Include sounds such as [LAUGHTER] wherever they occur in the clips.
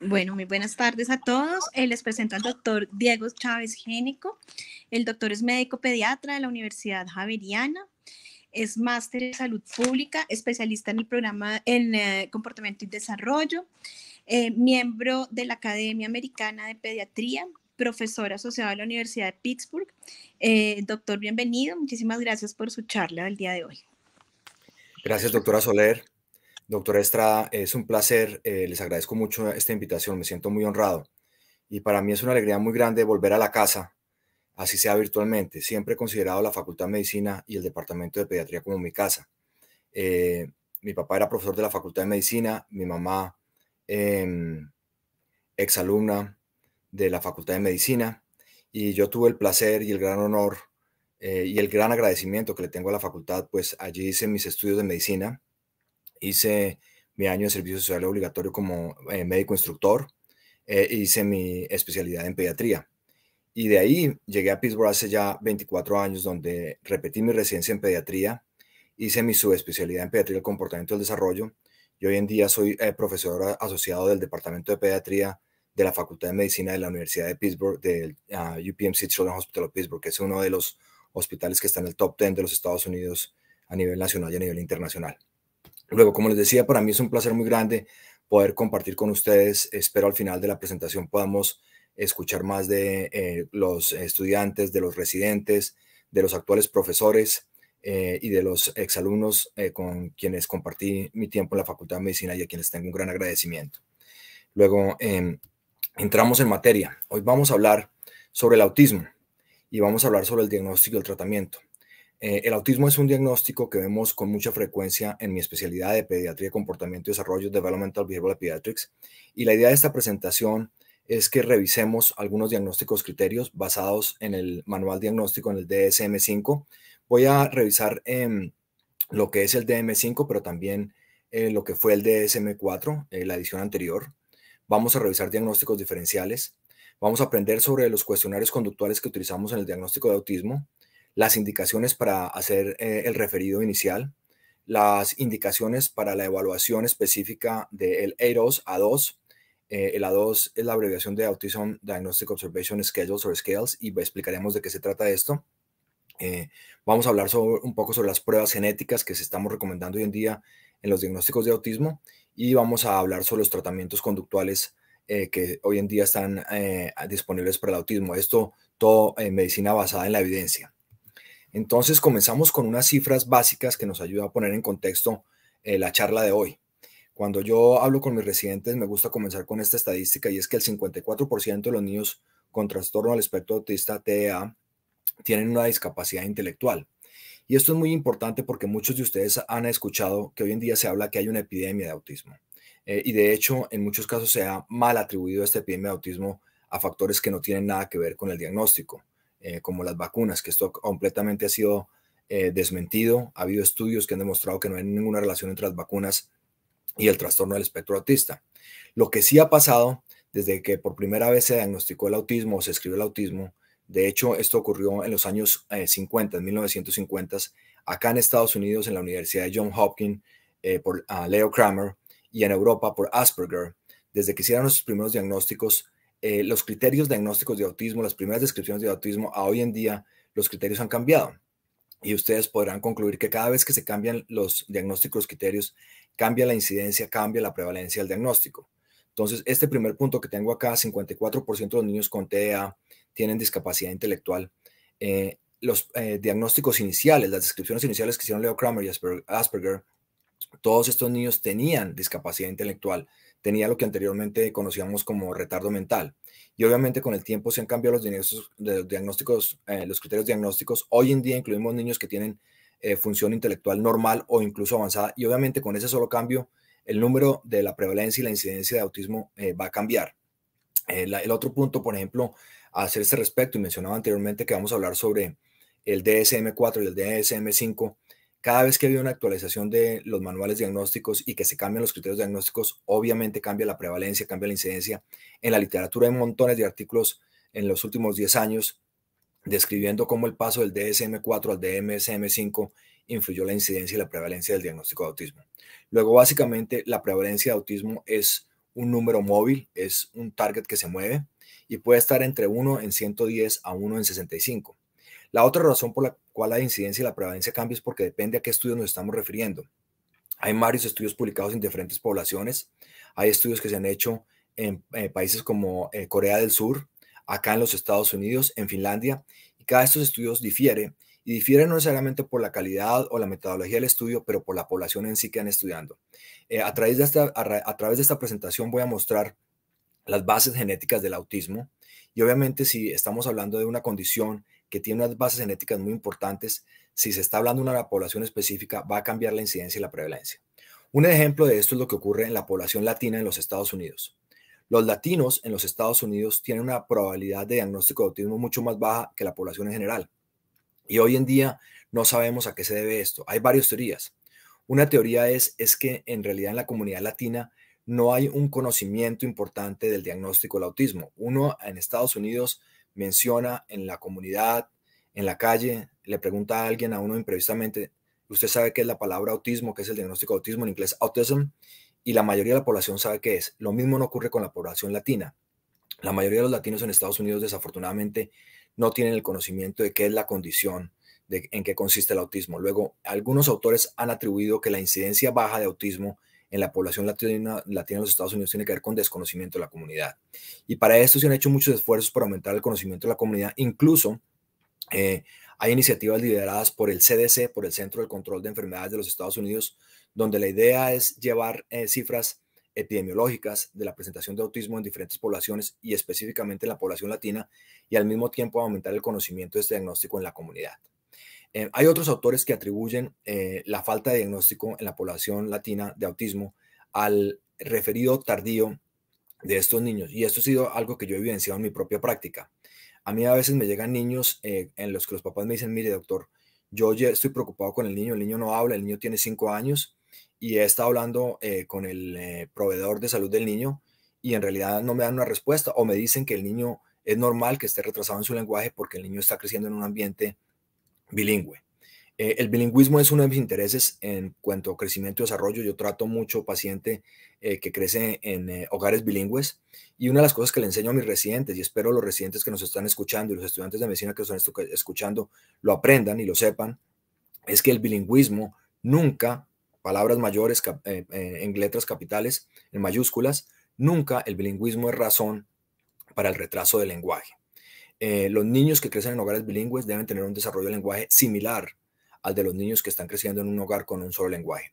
Bueno, muy buenas tardes a todos. Eh, les presento al doctor Diego Chávez Génico. El doctor es médico pediatra de la Universidad Javeriana. Es máster en salud pública, especialista en el programa en eh, comportamiento y desarrollo, eh, miembro de la Academia Americana de Pediatría, profesor asociado a la Universidad de Pittsburgh. doctor, bienvenido. Muchísimas gracias por su charla del día de hoy. Gracias, doctora Soler. Doctora Estrada, es un placer, eh, les agradezco mucho esta invitación, me siento muy honrado y para mí es una alegría muy grande volver a la casa, así sea virtualmente. Siempre he considerado la Facultad de Medicina y el Departamento de Pediatría como mi casa. Eh, mi papá era profesor de la Facultad de Medicina, mi mamá ex em, exalumna de la Facultad de Medicina y yo tuve el placer y el gran honor eh, y el gran agradecimiento que le tengo a la facultad, pues allí hice mis estudios de medicina hice mi año de servicio social obligatorio como eh, médico instructor, eh, e hice mi especialidad en pediatría. Y de ahí llegué a Pittsburgh hace ya 24 años, donde repetí mi residencia en pediatría, hice mi subespecialidad en pediatría del comportamiento del desarrollo, y hoy en día soy eh, profesor asociado del Departamento de Pediatría de la Facultad de Medicina de la Universidad de Pittsburgh, del ah, UPMC Children's Hospital of Pittsburgh, que es uno de los hospitales que está en el top 10 de los Estados Unidos a nivel nacional y a nivel internacional. Luego, como les decía, para mí es un placer muy grande poder compartir con ustedes. Espero al final de la presentación podamos escuchar más de eh, los estudiantes, de los residentes, de los actuales profesores eh, y de los exalumnos eh, con quienes compartí mi tiempo en la Facultad de Medicina y a quienes tengo un gran agradecimiento. Luego, em, entramos en materia. Hoy vamos a hablar sobre el autismo y vamos a hablar sobre el diagnóstico y el tratamiento. Eh, el autismo es un diagnóstico que vemos con mucha frecuencia en mi especialidad de pediatría, comportamiento y desarrollo, Developmental Behavioral Pediatrics, y la idea de esta presentación es que revisemos algunos diagnósticos criterios basados en el manual diagnóstico, en el DSM-5. Voy a revisar em, lo que es el DM-5, pero también eh, lo que fue el DSM-4, eh, la edición anterior. Vamos a revisar diagnósticos diferenciales. Vamos a aprender sobre los cuestionarios conductuales que utilizamos en el diagnóstico de autismo las indicaciones para hacer eh, el referido inicial, las indicaciones para la evaluación específica del a A2. Eh, el A2 es la abreviación de Autism Diagnostic Observation Schedules or Scales y explicaremos de qué se trata esto. Eh, vamos a hablar un poco sobre las pruebas genéticas que se estamos recomendando hoy en día en los diagnósticos de autismo y vamos a hablar sobre los tratamientos conductuales que hoy en día están disponibles para el autismo. Esto todo en medicina basada en la evidencia. Entonces comenzamos con unas cifras básicas que nos ayuda a poner en contexto eh, la charla de hoy. Cuando yo hablo con mis residentes me gusta comenzar con esta estadística y es que el 54% de los niños con trastorno al espectro autista TEA tienen una discapacidad intelectual. Y esto es muy importante porque muchos de ustedes han escuchado que hoy en día se habla que hay una epidemia de autismo. Eh, y de hecho, en muchos casos se ha mal atribuido esta epidemia de autismo a factores que no tienen nada que ver con el diagnóstico. Eh, como las vacunas, que esto completamente ha sido eh, desmentido. Ha habido estudios que han demostrado que no hay ninguna relación entre las vacunas y el trastorno del espectro autista. Lo que sí ha pasado desde que por primera vez se diagnosticó el autismo o se escribió el autismo, de hecho esto ocurrió en los años 50, eh, 1950, acá en Estados Unidos en la Universidad de John Hopkins por Leo Kramer y en Europa por Asperger, desde que hicieron sus primeros diagnósticos eh, los criterios diagnósticos de autismo, las primeras descripciones de autismo, a hoy en día los criterios han cambiado. Y ustedes podrán concluir que cada vez que se cambian los diagnósticos, criterios, cambia la incidencia, cambia la prevalencia del diagnóstico. Entonces, este primer punto que tengo acá, 54% de los niños con TEA tienen discapacidad intelectual. Eh, los eh, diagnósticos iniciales, las descripciones iniciales que hicieron Leo Kramer y Asperger, todos estos niños tenían discapacidad intelectual tenía lo que anteriormente conocíamos como retardo mental. Y obviamente con el tiempo se han cambiado los, diagnósticos, eh, los, criterios diagnósticos. Hoy en día incluimos niños que tienen eh, función intelectual normal o incluso avanzada. Y obviamente con ese solo cambio, el número de la prevalencia y la incidencia de autismo eh, va a cambiar. El, el, otro punto, por ejemplo, a hacer este respecto, y mencionaba anteriormente que vamos a hablar sobre el DSM4 y el DSM5, cada vez que hay una actualización de los manuales diagnósticos y que se cambian los criterios diagnósticos, obviamente cambia la prevalencia, cambia la incidencia. En la literatura hay montones de artículos en los últimos 10 años describiendo cómo el paso del DSM4 al DMSM5 influyó la incidencia y la prevalencia del diagnóstico de autismo. Luego, básicamente, la prevalencia de autismo es un número móvil, es un target que se mueve y puede estar entre 1 en 110 a 1 en 65. La otra razón por la cuál la incidencia y la prevalencia de cambios porque depende a qué estudios nos estamos refiriendo. Hay varios estudios publicados en diferentes poblaciones. Hay estudios que se han hecho en eh, países como eh, Corea del Sur, acá en los Estados Unidos, en Finlandia, y cada de estos estudios difiere, y difiere no necesariamente por la calidad o la metodología del estudio, pero por la población en sí que han estudiando. Eh, a, través de esta, a través de esta presentación voy a mostrar las bases genéticas del autismo, y obviamente si estamos hablando de una condición que tiene unas bases genéticas muy importantes, si se está hablando de una población específica, va a cambiar la incidencia y la prevalencia. Un ejemplo de esto es lo que ocurre en la población latina en los Estados Unidos. Los latinos en los Estados Unidos tienen una probabilidad de diagnóstico de autismo mucho más baja que la población en general. Y hoy en día no sabemos a qué se debe esto. Hay varias teorías. Una teoría es, es que en realidad en la comunidad latina no hay un conocimiento importante del diagnóstico del autismo. Uno en Estados Unidos menciona en la comunidad, en la calle, le pregunta a alguien, a uno imprevistamente, usted sabe qué es la palabra autismo, qué es el diagnóstico de autismo, en inglés autism, y la mayoría de la población sabe qué es. Lo mismo no ocurre con la población latina. La mayoría de los latinos en Estados Unidos desafortunadamente no tienen el conocimiento de qué es la condición, de en qué consiste el autismo. Luego, algunos autores han atribuido que la incidencia baja de autismo en la población latina, latina de los Estados Unidos tiene que ver con desconocimiento de la comunidad. Y para esto se han hecho muchos esfuerzos para aumentar el conocimiento de la comunidad. Incluso eh, hay iniciativas lideradas por el CDC, por el Centro de Control de Enfermedades de los Estados Unidos, donde la idea es llevar eh, cifras epidemiológicas de la presentación de autismo en diferentes poblaciones y específicamente en la población latina y al mismo tiempo aumentar el conocimiento de este diagnóstico en la comunidad. Eh, hay otros autores que atribuyen eh, la falta de diagnóstico en la población latina de autismo al referido tardío de estos niños. Y esto ha sido algo que yo he evidenciado en mi propia práctica. A mí a veces me llegan niños eh, en los que los papás me dicen, mire doctor, yo estoy preocupado con el niño, el niño no habla, el niño tiene cinco años y he estado hablando con el proveedor de salud del niño y en realidad no me dan una respuesta o me dicen que el niño es normal que esté retrasado en su lenguaje porque el niño está creciendo en un ambiente bilingüe. Eh, el bilingüismo es uno de mis intereses en cuanto a crecimiento y desarrollo. Yo trato mucho paciente eh, que crece en eh, hogares bilingües y una de las cosas que le enseño a mis residentes y espero los residentes que nos están escuchando y los estudiantes de medicina que nos están escuchando lo aprendan y lo sepan, es que el bilingüismo nunca, palabras mayores en letras capitales, en mayúsculas, nunca el bilingüismo es razón para el retraso del lenguaje. Eh, los niños que crecen en hogares bilingües deben tener un desarrollo de lenguaje similar al de los niños que están creciendo en un hogar con un solo lenguaje.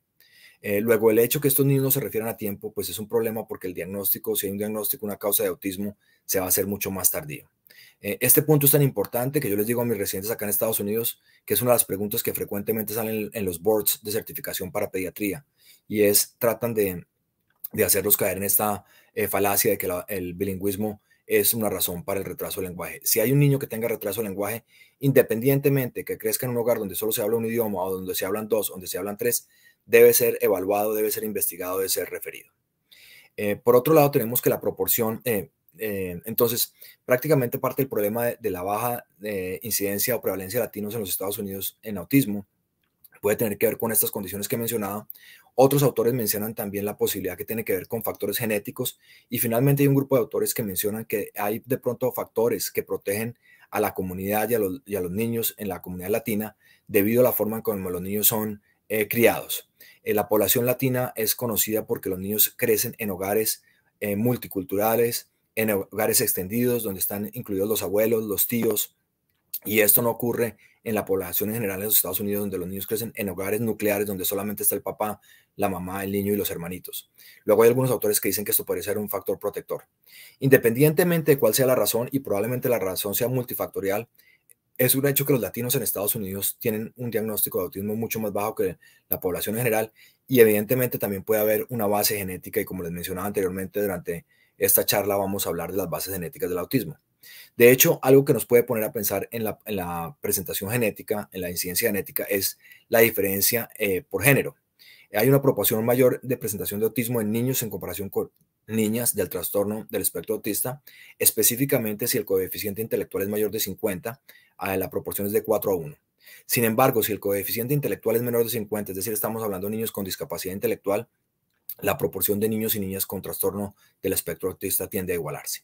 Eh, luego, el hecho que estos niños no se refieran a tiempo, pues es un problema porque el diagnóstico, si hay un diagnóstico, una causa de autismo, se va a hacer mucho más tardío. Eh, este punto es tan importante que yo les digo a mis residentes acá en Estados Unidos, que es una de las preguntas que frecuentemente salen en los boards de certificación para pediatría, y es, tratan de, de hacerlos caer en esta falacia de que el bilingüismo es una razón para el retraso del lenguaje. Si hay un niño que tenga retraso del lenguaje, independientemente que crezca en un hogar donde solo se habla un idioma o donde se hablan dos, donde se hablan tres, debe ser evaluado, debe ser investigado, debe ser referido. Eh, por otro lado, tenemos que la proporción, eh, eh, entonces, prácticamente parte del problema de, de la baja incidencia o prevalencia de latinos en los Estados Unidos en autismo puede tener que ver con estas condiciones que he mencionado otros autores mencionan también la posibilidad que tiene que ver con factores genéticos y finalmente hay un grupo de autores que mencionan que hay de pronto factores que protegen a la comunidad y a los, niños en la comunidad latina debido a la forma en como los niños son eh, criados. Eh, la población latina es conocida porque los niños crecen en hogares eh, multiculturales, en hogares extendidos donde están incluidos los abuelos, los tíos, y esto no ocurre en la población en general de los Estados Unidos, donde los niños crecen en hogares nucleares, donde solamente está el papá, la mamá, el niño y los hermanitos. Luego hay algunos autores que dicen que esto puede ser un factor protector. Independientemente de cuál sea la razón, y probablemente la razón sea multifactorial, es un hecho que los latinos en Estados Unidos tienen un diagnóstico de autismo mucho más bajo que la población en general, y evidentemente también puede haber una base genética, y como les mencionaba anteriormente, durante esta charla vamos a hablar de las bases genéticas del autismo. De hecho, algo que nos puede poner a pensar en la, presentación genética, en la incidencia genética, es la diferencia eh, por género. Hay una proporción mayor de presentación de autismo en niños en comparación con niñas del trastorno del espectro autista, específicamente si el coeficiente intelectual es mayor de 50, eh, la proporción es de 4 a 1. Sin embargo, si el coeficiente intelectual es menor de 50, es decir, estamos hablando de niños con discapacidad intelectual, la proporción de niños y niñas con trastorno del espectro autista tiende a igualarse.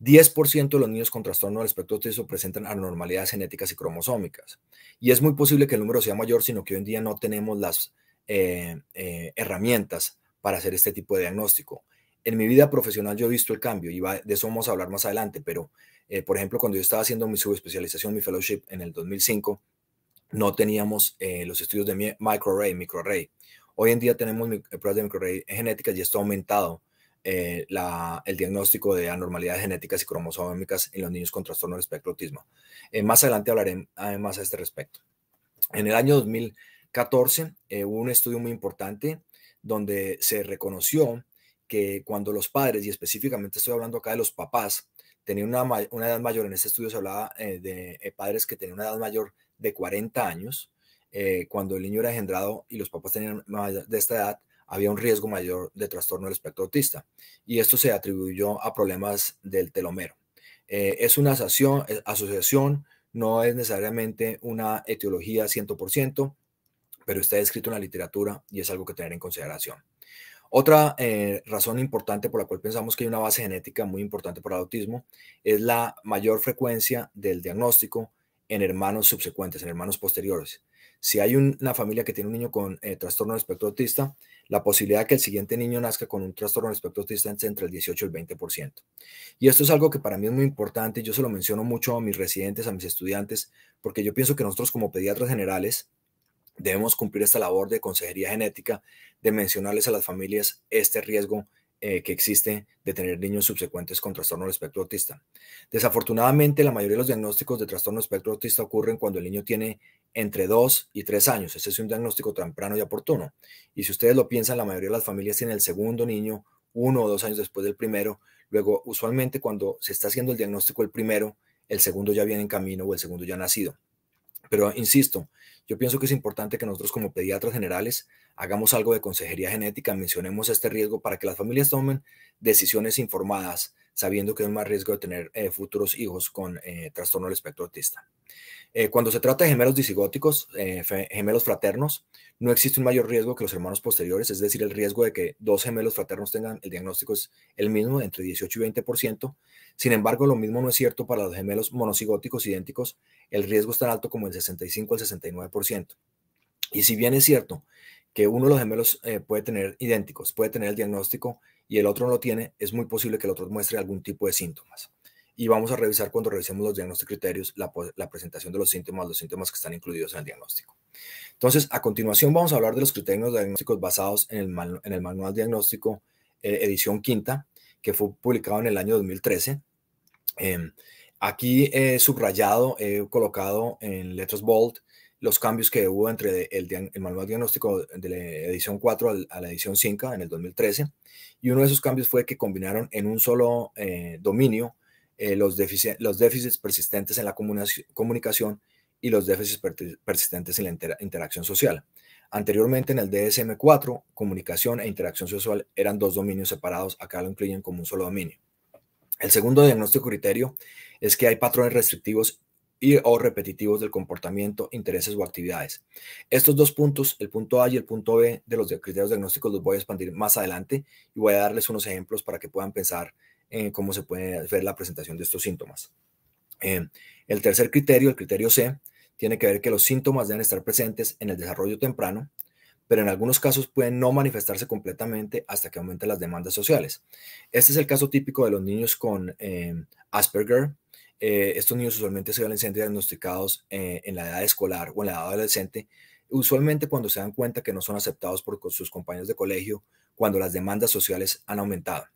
10% de los niños con trastorno del espectro autista presentan anormalidades genéticas y cromosómicas. Y es muy posible que el número sea mayor, sino que hoy en día no tenemos las eh, eh, herramientas para hacer este tipo de diagnóstico. En mi vida profesional yo he visto el cambio y de eso vamos a hablar más adelante, pero eh, por ejemplo, cuando yo estaba haciendo mi subespecialización, mi fellowship en el 2005, no teníamos los estudios de microarray, microarray. Hoy en día tenemos pruebas de microarray genéticas y esto ha aumentado eh, el diagnóstico de anormalidades genéticas y cromosómicas en los niños con trastorno del espectro autismo. Eh, más adelante hablaré además eh, a este respecto. En el año 2014 hubo un estudio muy importante donde se reconoció que cuando los padres, y específicamente estoy hablando acá de los papás, tenían una, edad mayor, en este estudio se hablaba de padres que tenían una edad mayor de 40 años, cuando el niño era engendrado y los papás tenían de esta edad, había un riesgo mayor de trastorno del espectro autista y esto se atribuyó a problemas del telomero. Eh, es una eh, asociación, no es necesariamente una etiología 100%, pero está descrito en la literatura y es algo que tener en consideración. Otra eh, razón importante por la cual pensamos que hay una base genética muy importante para el autismo es la mayor frecuencia del diagnóstico en hermanos subsecuentes, en hermanos posteriores. Si hay una familia que tiene un niño con eh, trastorno del espectro autista, la posibilidad de que el siguiente niño nazca con un trastorno del espectro autista es entre el 18 y el 20%. Y esto es algo que para mí es muy importante, yo se lo menciono mucho a mis residentes, a mis estudiantes, porque yo pienso que nosotros como pediatras generales debemos cumplir esta labor de consejería genética, de mencionarles a las familias este riesgo eh, que existe de tener niños subsecuentes con trastorno del espectro autista. Desafortunadamente, la mayoría de los diagnósticos de trastorno del espectro autista ocurren cuando el niño tiene entre 2 y 3 años. Ese es un diagnóstico temprano y oportuno. Y si ustedes lo piensan, la mayoría de las familias tienen el segundo niño uno o dos años después del primero. Luego, usualmente cuando se está haciendo el diagnóstico el primero, el segundo ya viene en camino o el segundo ya nacido. Pero insisto, yo pienso que es importante que nosotros como pediatras generales hagamos algo de consejería genética, mencionemos este riesgo para que las familias tomen decisiones informadas, sabiendo que hay más riesgo de tener eh, futuros hijos con eh, trastorno del espectro autista. Eh, cuando se trata de gemelos disigóticos, eh, gemelos fraternos, no existe un mayor riesgo que los hermanos posteriores, es decir, el riesgo de que dos gemelos fraternos tengan el diagnóstico es el mismo, entre 18 y 20%. Sin embargo, lo mismo no es cierto para los gemelos monosigóticos idénticos, el riesgo es tan alto como el 65 al 69%. Y si bien es cierto que uno de los gemelos eh, puede tener idénticos, puede tener el diagnóstico y el otro no lo tiene, es muy posible que el otro muestre algún tipo de síntomas y vamos a revisar cuando revisemos los diagnósticos criterios la, presentación de los síntomas, los síntomas que están incluidos en el diagnóstico. Entonces, a continuación vamos a hablar de los criterios diagnósticos basados en el, en el manual diagnóstico eh, edición quinta, que fue publicado en el año 2013. Em, aquí he eh, subrayado, he eh, colocado en letras bold los cambios que hubo entre el, manual diagnóstico de la edición 4 a la edición 5 en el 2013. Y uno de esos cambios fue que combinaron en un solo dominio eh, los, déficits persistentes en la comunicación y los déficits persistentes en la interacción social. Anteriormente en el DSM-4, comunicación e interacción social eran dos dominios separados, acá lo incluyen como un solo dominio. El segundo diagnóstico criterio es que hay patrones restrictivos y o repetitivos del comportamiento, intereses o actividades. Estos dos puntos, el punto A y el punto B de los criterios diagnósticos, los voy a expandir más adelante y voy a darles unos ejemplos para que puedan pensar eh, cómo se puede ver la presentación de estos síntomas. Em, el tercer criterio, el criterio C, tiene que ver que los síntomas deben estar presentes en el desarrollo temprano, pero en algunos casos pueden no manifestarse completamente hasta que aumenten las demandas sociales. Este es el caso típico de los niños con em, Asperger. Eh, estos niños usualmente se ven siendo diagnosticados eh, en la edad escolar o en la edad adolescente, usualmente cuando se dan cuenta que no son aceptados por sus compañeros de colegio, cuando las demandas sociales han aumentado.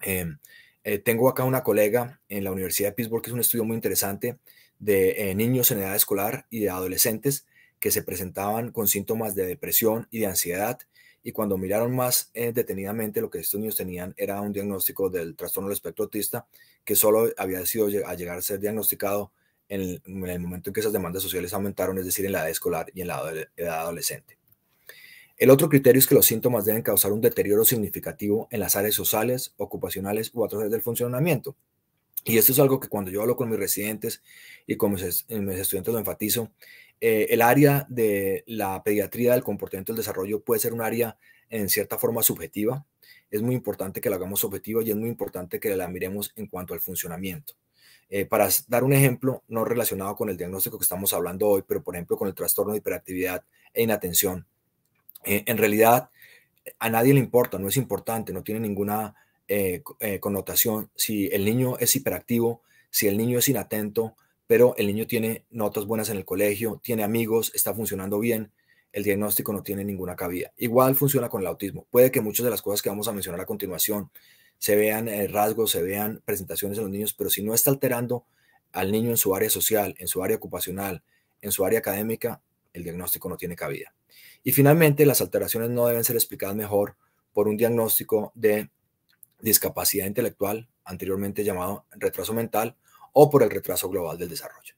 Em, eh, tengo acá una colega en la Universidad de Pittsburgh, que es un estudio muy interesante de eh, niños en edad escolar y de adolescentes que se presentaban con síntomas de depresión y de ansiedad. Y cuando miraron más eh, detenidamente, lo que estos niños tenían era un diagnóstico del trastorno del espectro autista, que solo había sido a llegar a ser diagnosticado en el momento en que esas demandas sociales aumentaron, es decir, en la edad escolar y en la edad adolescente. El otro criterio es que los síntomas deben causar un deterioro significativo en las áreas sociales, ocupacionales u otras áreas del funcionamiento. Y esto es algo que cuando yo hablo con mis residentes y con mis, eh, estudiantes lo enfatizo, eh, el área de la pediatría del comportamiento el desarrollo puede ser un área en cierta forma subjetiva. Es muy importante que la hagamos objetiva y es muy importante que la miremos en cuanto al funcionamiento. Eh, para dar un ejemplo, no relacionado con el diagnóstico que estamos hablando hoy, pero por ejemplo con el trastorno de hiperactividad e inatención, eh, en realidad a nadie le importa, no es importante, no tiene ninguna eh, eh, connotación. Si el niño es hiperactivo, si el niño es inatento, pero el niño tiene notas buenas en el colegio, tiene amigos, está funcionando bien, el diagnóstico no tiene ninguna cabida. Igual funciona con el autismo. Puede que muchas de las cosas que vamos a mencionar a continuación se vean rasgos, se vean presentaciones en los niños, pero si no está alterando al niño en su área social, en su área ocupacional, en su área académica, el diagnóstico no tiene cabida. Y finalmente, las alteraciones no deben ser explicadas mejor por un diagnóstico de discapacidad intelectual, anteriormente llamado retraso mental, o por el retraso global del desarrollo.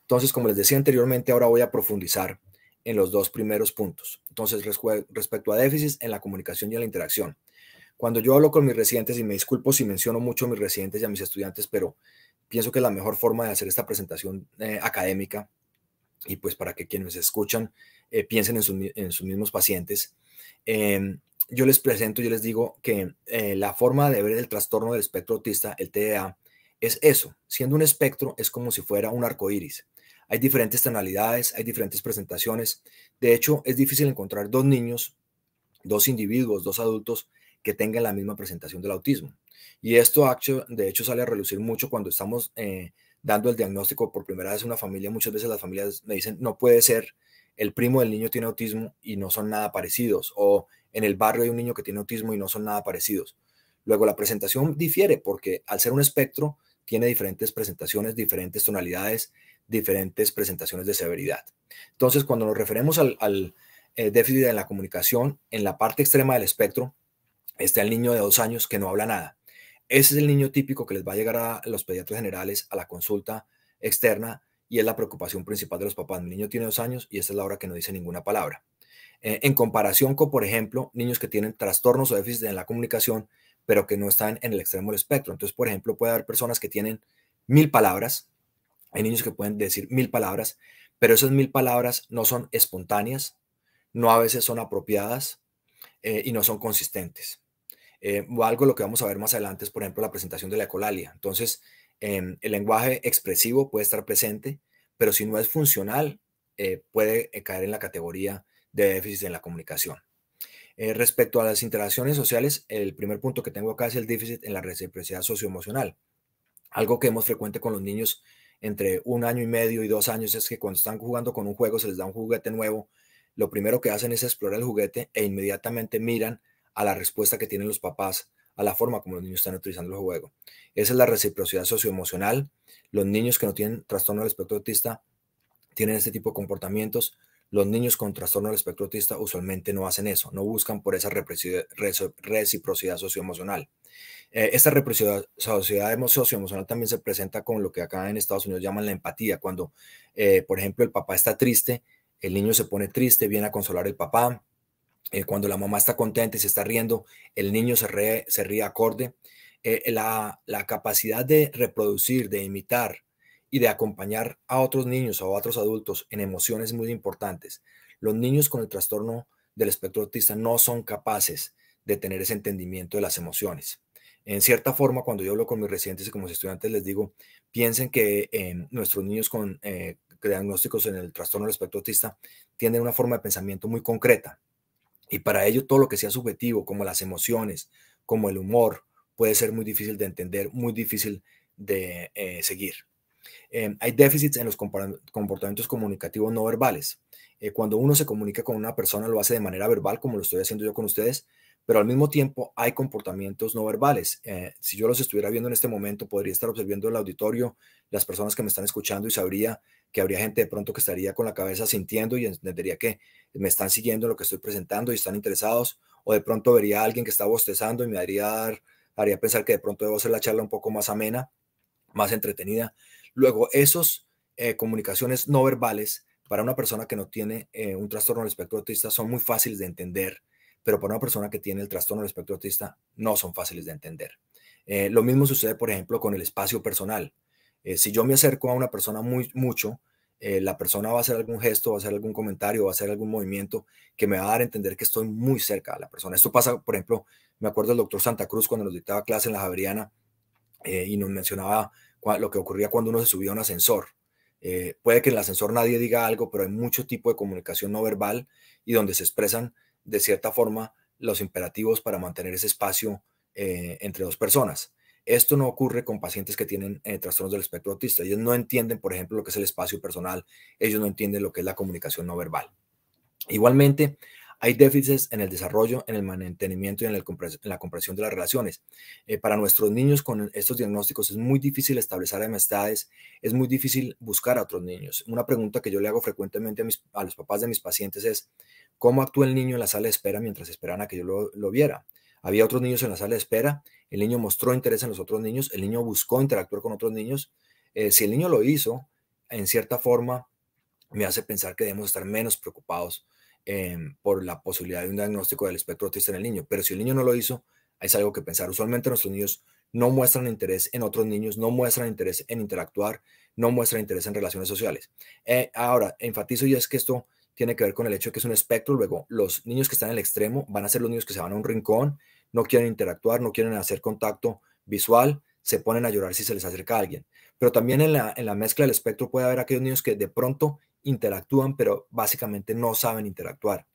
Entonces, como les decía anteriormente, ahora voy a profundizar en los dos primeros puntos. Entonces, respecto a déficits en la comunicación y en la interacción. Cuando yo hablo con mis residentes, y me disculpo si menciono mucho a mis residentes y a mis estudiantes, pero pienso que la mejor forma de hacer esta presentación eh, académica, y pues para que quienes escuchan eh, piensen en, sus mismos pacientes. Em, yo les presento, yo les digo que eh, la forma de ver el trastorno del espectro autista, el TDA, es eso. Siendo un espectro, es como si fuera un arco iris. Hay diferentes tonalidades, hay diferentes presentaciones. De hecho, es difícil encontrar dos niños, dos individuos, dos adultos que tengan la misma presentación del autismo. Y esto, de hecho, sale a relucir mucho cuando estamos eh, dando el diagnóstico por primera vez a una familia. Muchas veces las familias me dicen, no puede ser el primo del niño tiene autismo y no son nada parecidos, o en el barrio hay un niño que tiene autismo y no son nada parecidos. Luego la presentación difiere porque al ser un espectro tiene diferentes presentaciones, diferentes tonalidades, diferentes presentaciones de severidad. Entonces, cuando nos referimos al, eh, déficit en la comunicación, en la parte extrema del espectro está el niño de dos años que no habla nada. Ese es el niño típico que les va a llegar a los pediatras generales a la consulta externa y es la preocupación principal de los papás. Mi niño tiene dos años y esta es la hora que no dice ninguna palabra. Eh, en comparación con, por ejemplo, niños que tienen trastornos o déficit en la comunicación, pero que no están en el extremo del espectro. Entonces, por ejemplo, puede haber personas que tienen mil palabras, hay niños que pueden decir mil palabras, pero esas mil palabras no son espontáneas, no a veces son apropiadas eh, y no son consistentes. Eh, o algo lo que vamos a ver más adelante es, por ejemplo, la presentación de la ecolalia. Entonces, el lenguaje expresivo puede estar presente, pero si no es funcional, eh, puede eh, caer en la categoría de déficit en la comunicación. Eh, respecto a las interacciones sociales, el primer punto que tengo acá es el déficit en la reciprocidad socioemocional. Algo que vemos frecuente con los niños entre un año y medio y dos años es que cuando están jugando con un juego se les da un juguete nuevo, lo primero que hacen es explorar el juguete e inmediatamente miran a la respuesta que tienen los papás a la forma como los niños están utilizando los juegos. Esa es la reciprocidad socioemocional. Los niños que no tienen trastorno del espectro autista tienen este tipo de comportamientos. Los niños con trastorno del espectro autista usualmente no hacen eso, no buscan por esa reciprocidad socioemocional. Eh, esta reciprocidad socioemocional también se presenta con lo que acá en Estados Unidos llaman la empatía, cuando, eh, por ejemplo, el papá está triste, el niño se pone triste, viene a consolar al papá, eh, cuando la mamá está contenta y se está riendo, el niño se, se ríe acorde. Eh, la, la, capacidad de reproducir, de imitar y de acompañar a otros niños o a otros adultos en emociones muy importantes. Los niños con el trastorno del espectro autista no son capaces de tener ese entendimiento de las emociones. En cierta forma, cuando yo hablo con mis residentes y con mis estudiantes, les digo, piensen que eh, nuestros niños con diagnósticos en el trastorno del espectro autista tienen una forma de pensamiento muy concreta y para ello todo lo que sea subjetivo, como las emociones, como el humor, puede ser muy difícil de entender, muy difícil de eh, seguir. Em, hay déficits en los comportamientos comunicativos no verbales. Eh, cuando uno se comunica con una persona, lo hace de manera verbal, como lo estoy haciendo yo con ustedes, pero al mismo tiempo hay comportamientos no verbales. Eh, si yo los estuviera viendo en este momento, podría estar observando el auditorio, las personas que me están escuchando y sabría que habría gente de pronto que estaría con la cabeza sintiendo y entendería que me están siguiendo lo que estoy presentando y están interesados, o de pronto vería a alguien que está bostezando y me haría, haría pensar que de pronto debo hacer la charla un poco más amena, más entretenida. Luego, esas eh, comunicaciones no verbales para una persona que no tiene eh, un trastorno del espectro autista son muy fáciles de entender pero para una persona que tiene el trastorno del espectro autista no son fáciles de entender. Eh, lo mismo sucede, por ejemplo, con el espacio personal. Eh, si yo me acerco a una persona muy, mucho, eh, la persona va a hacer algún gesto, va a hacer algún comentario, va a hacer algún movimiento que me va a dar a entender que estoy muy cerca de la persona. Esto pasa, por ejemplo, me acuerdo del doctor Santa Cruz cuando nos dictaba clase en la Javeriana y nos mencionaba lo que ocurría cuando uno se subía a un ascensor. puede que en el ascensor nadie diga algo, pero hay mucho tipo de comunicación no verbal y donde se expresan de cierta forma los imperativos para mantener ese espacio eh, entre dos personas. Esto no ocurre con pacientes que tienen eh, trastornos del espectro autista. Ellos no entienden, por ejemplo, lo que es el espacio personal, ellos no entienden lo que es la comunicación no verbal. Igualmente, hay déficits en el desarrollo, en el mantenimiento y en, la comprensión de las relaciones. Eh, para nuestros niños con estos diagnósticos es muy difícil establecer amistades, es muy difícil buscar a otros niños. Una pregunta que yo le hago frecuentemente a, los papás de mis pacientes es, ¿cómo actúa el niño en la sala de espera mientras esperan a que yo lo, viera? Había otros niños en la sala de espera, el niño mostró interés en los otros niños, el niño buscó interactuar con otros niños. Eh, si el niño lo hizo, en cierta forma, me hace pensar que debemos estar menos preocupados por la posibilidad de un diagnóstico del espectro autista en el niño. Pero si el niño no lo hizo, es algo que pensar. Usualmente nuestros niños no muestran interés en otros niños, no muestran interés en interactuar, no muestran interés en relaciones sociales. Eh, ahora, enfatizo y es que esto tiene que ver con el hecho de que es un espectro. Luego, los niños que están en el extremo van a ser los niños que se van a un rincón, no quieren interactuar, no quieren hacer contacto visual, se ponen a llorar si se les acerca alguien. Pero también en la, en la mezcla del espectro puede haber aquellos niños que de pronto interactúan, pero básicamente no saben interactuar,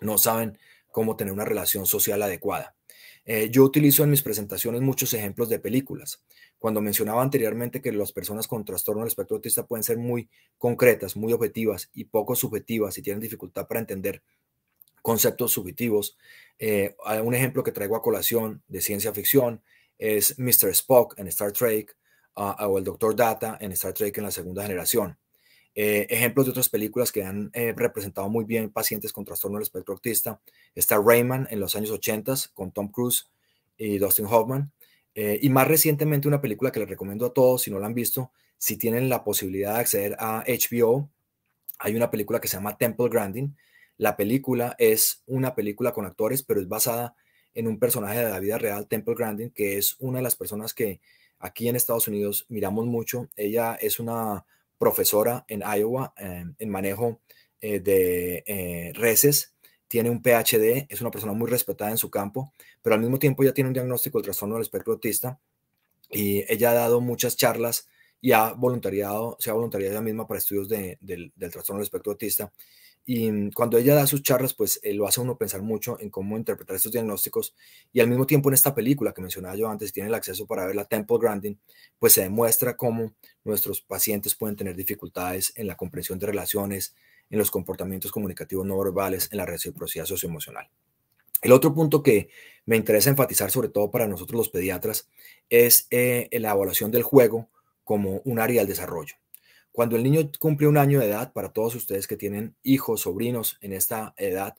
no saben cómo tener una relación social adecuada. Eh, yo utilizo en mis presentaciones muchos ejemplos de películas. Cuando mencionaba anteriormente que las personas con trastorno del espectro autista pueden ser muy concretas, muy objetivas y poco subjetivas y tienen dificultad para entender conceptos subjetivos, eh, un ejemplo que traigo a colación de ciencia ficción es Mr. Spock en Star Trek ah, o el Dr. Data en Star Trek en la segunda generación. Eh, ejemplos de otras películas que han eh, representado muy bien pacientes con trastorno del espectro autista está Rayman en los años 80 con Tom Cruise y Dustin Hoffman. Eh, y más recientemente una película que les recomiendo a todos, si no la han visto, si tienen la posibilidad de acceder a HBO, hay una película que se llama Temple Grandin. La película es una película con actores, pero es basada en un personaje de la vida real, Temple Grandin, que es una de las personas que aquí en Estados Unidos miramos mucho. Ella es una profesora en Iowa eh, en manejo eh, de eh, reses, tiene un PhD, es una persona muy respetada en su campo, pero al mismo tiempo ya tiene un diagnóstico del trastorno del espectro autista y ella ha dado muchas charlas y ha voluntariado, se ha voluntariado ella misma para estudios del, del trastorno del espectro autista y mm, cuando ella da sus charlas, pues eh, lo hace uno pensar mucho en cómo interpretar estos diagnósticos. Y al mismo tiempo en esta película que mencionaba yo antes, tiene el acceso para ver la Temple Grandin, pues se demuestra cómo nuestros pacientes pueden tener dificultades en la comprensión de relaciones, en los comportamientos comunicativos no verbales, en la reciprocidad socioemocional. El otro punto que me interesa enfatizar, sobre todo para nosotros los pediatras, es eh, la evaluación del juego como un área del desarrollo. Cuando el niño cumple un año de edad, para todos ustedes que tienen hijos, sobrinos en esta edad,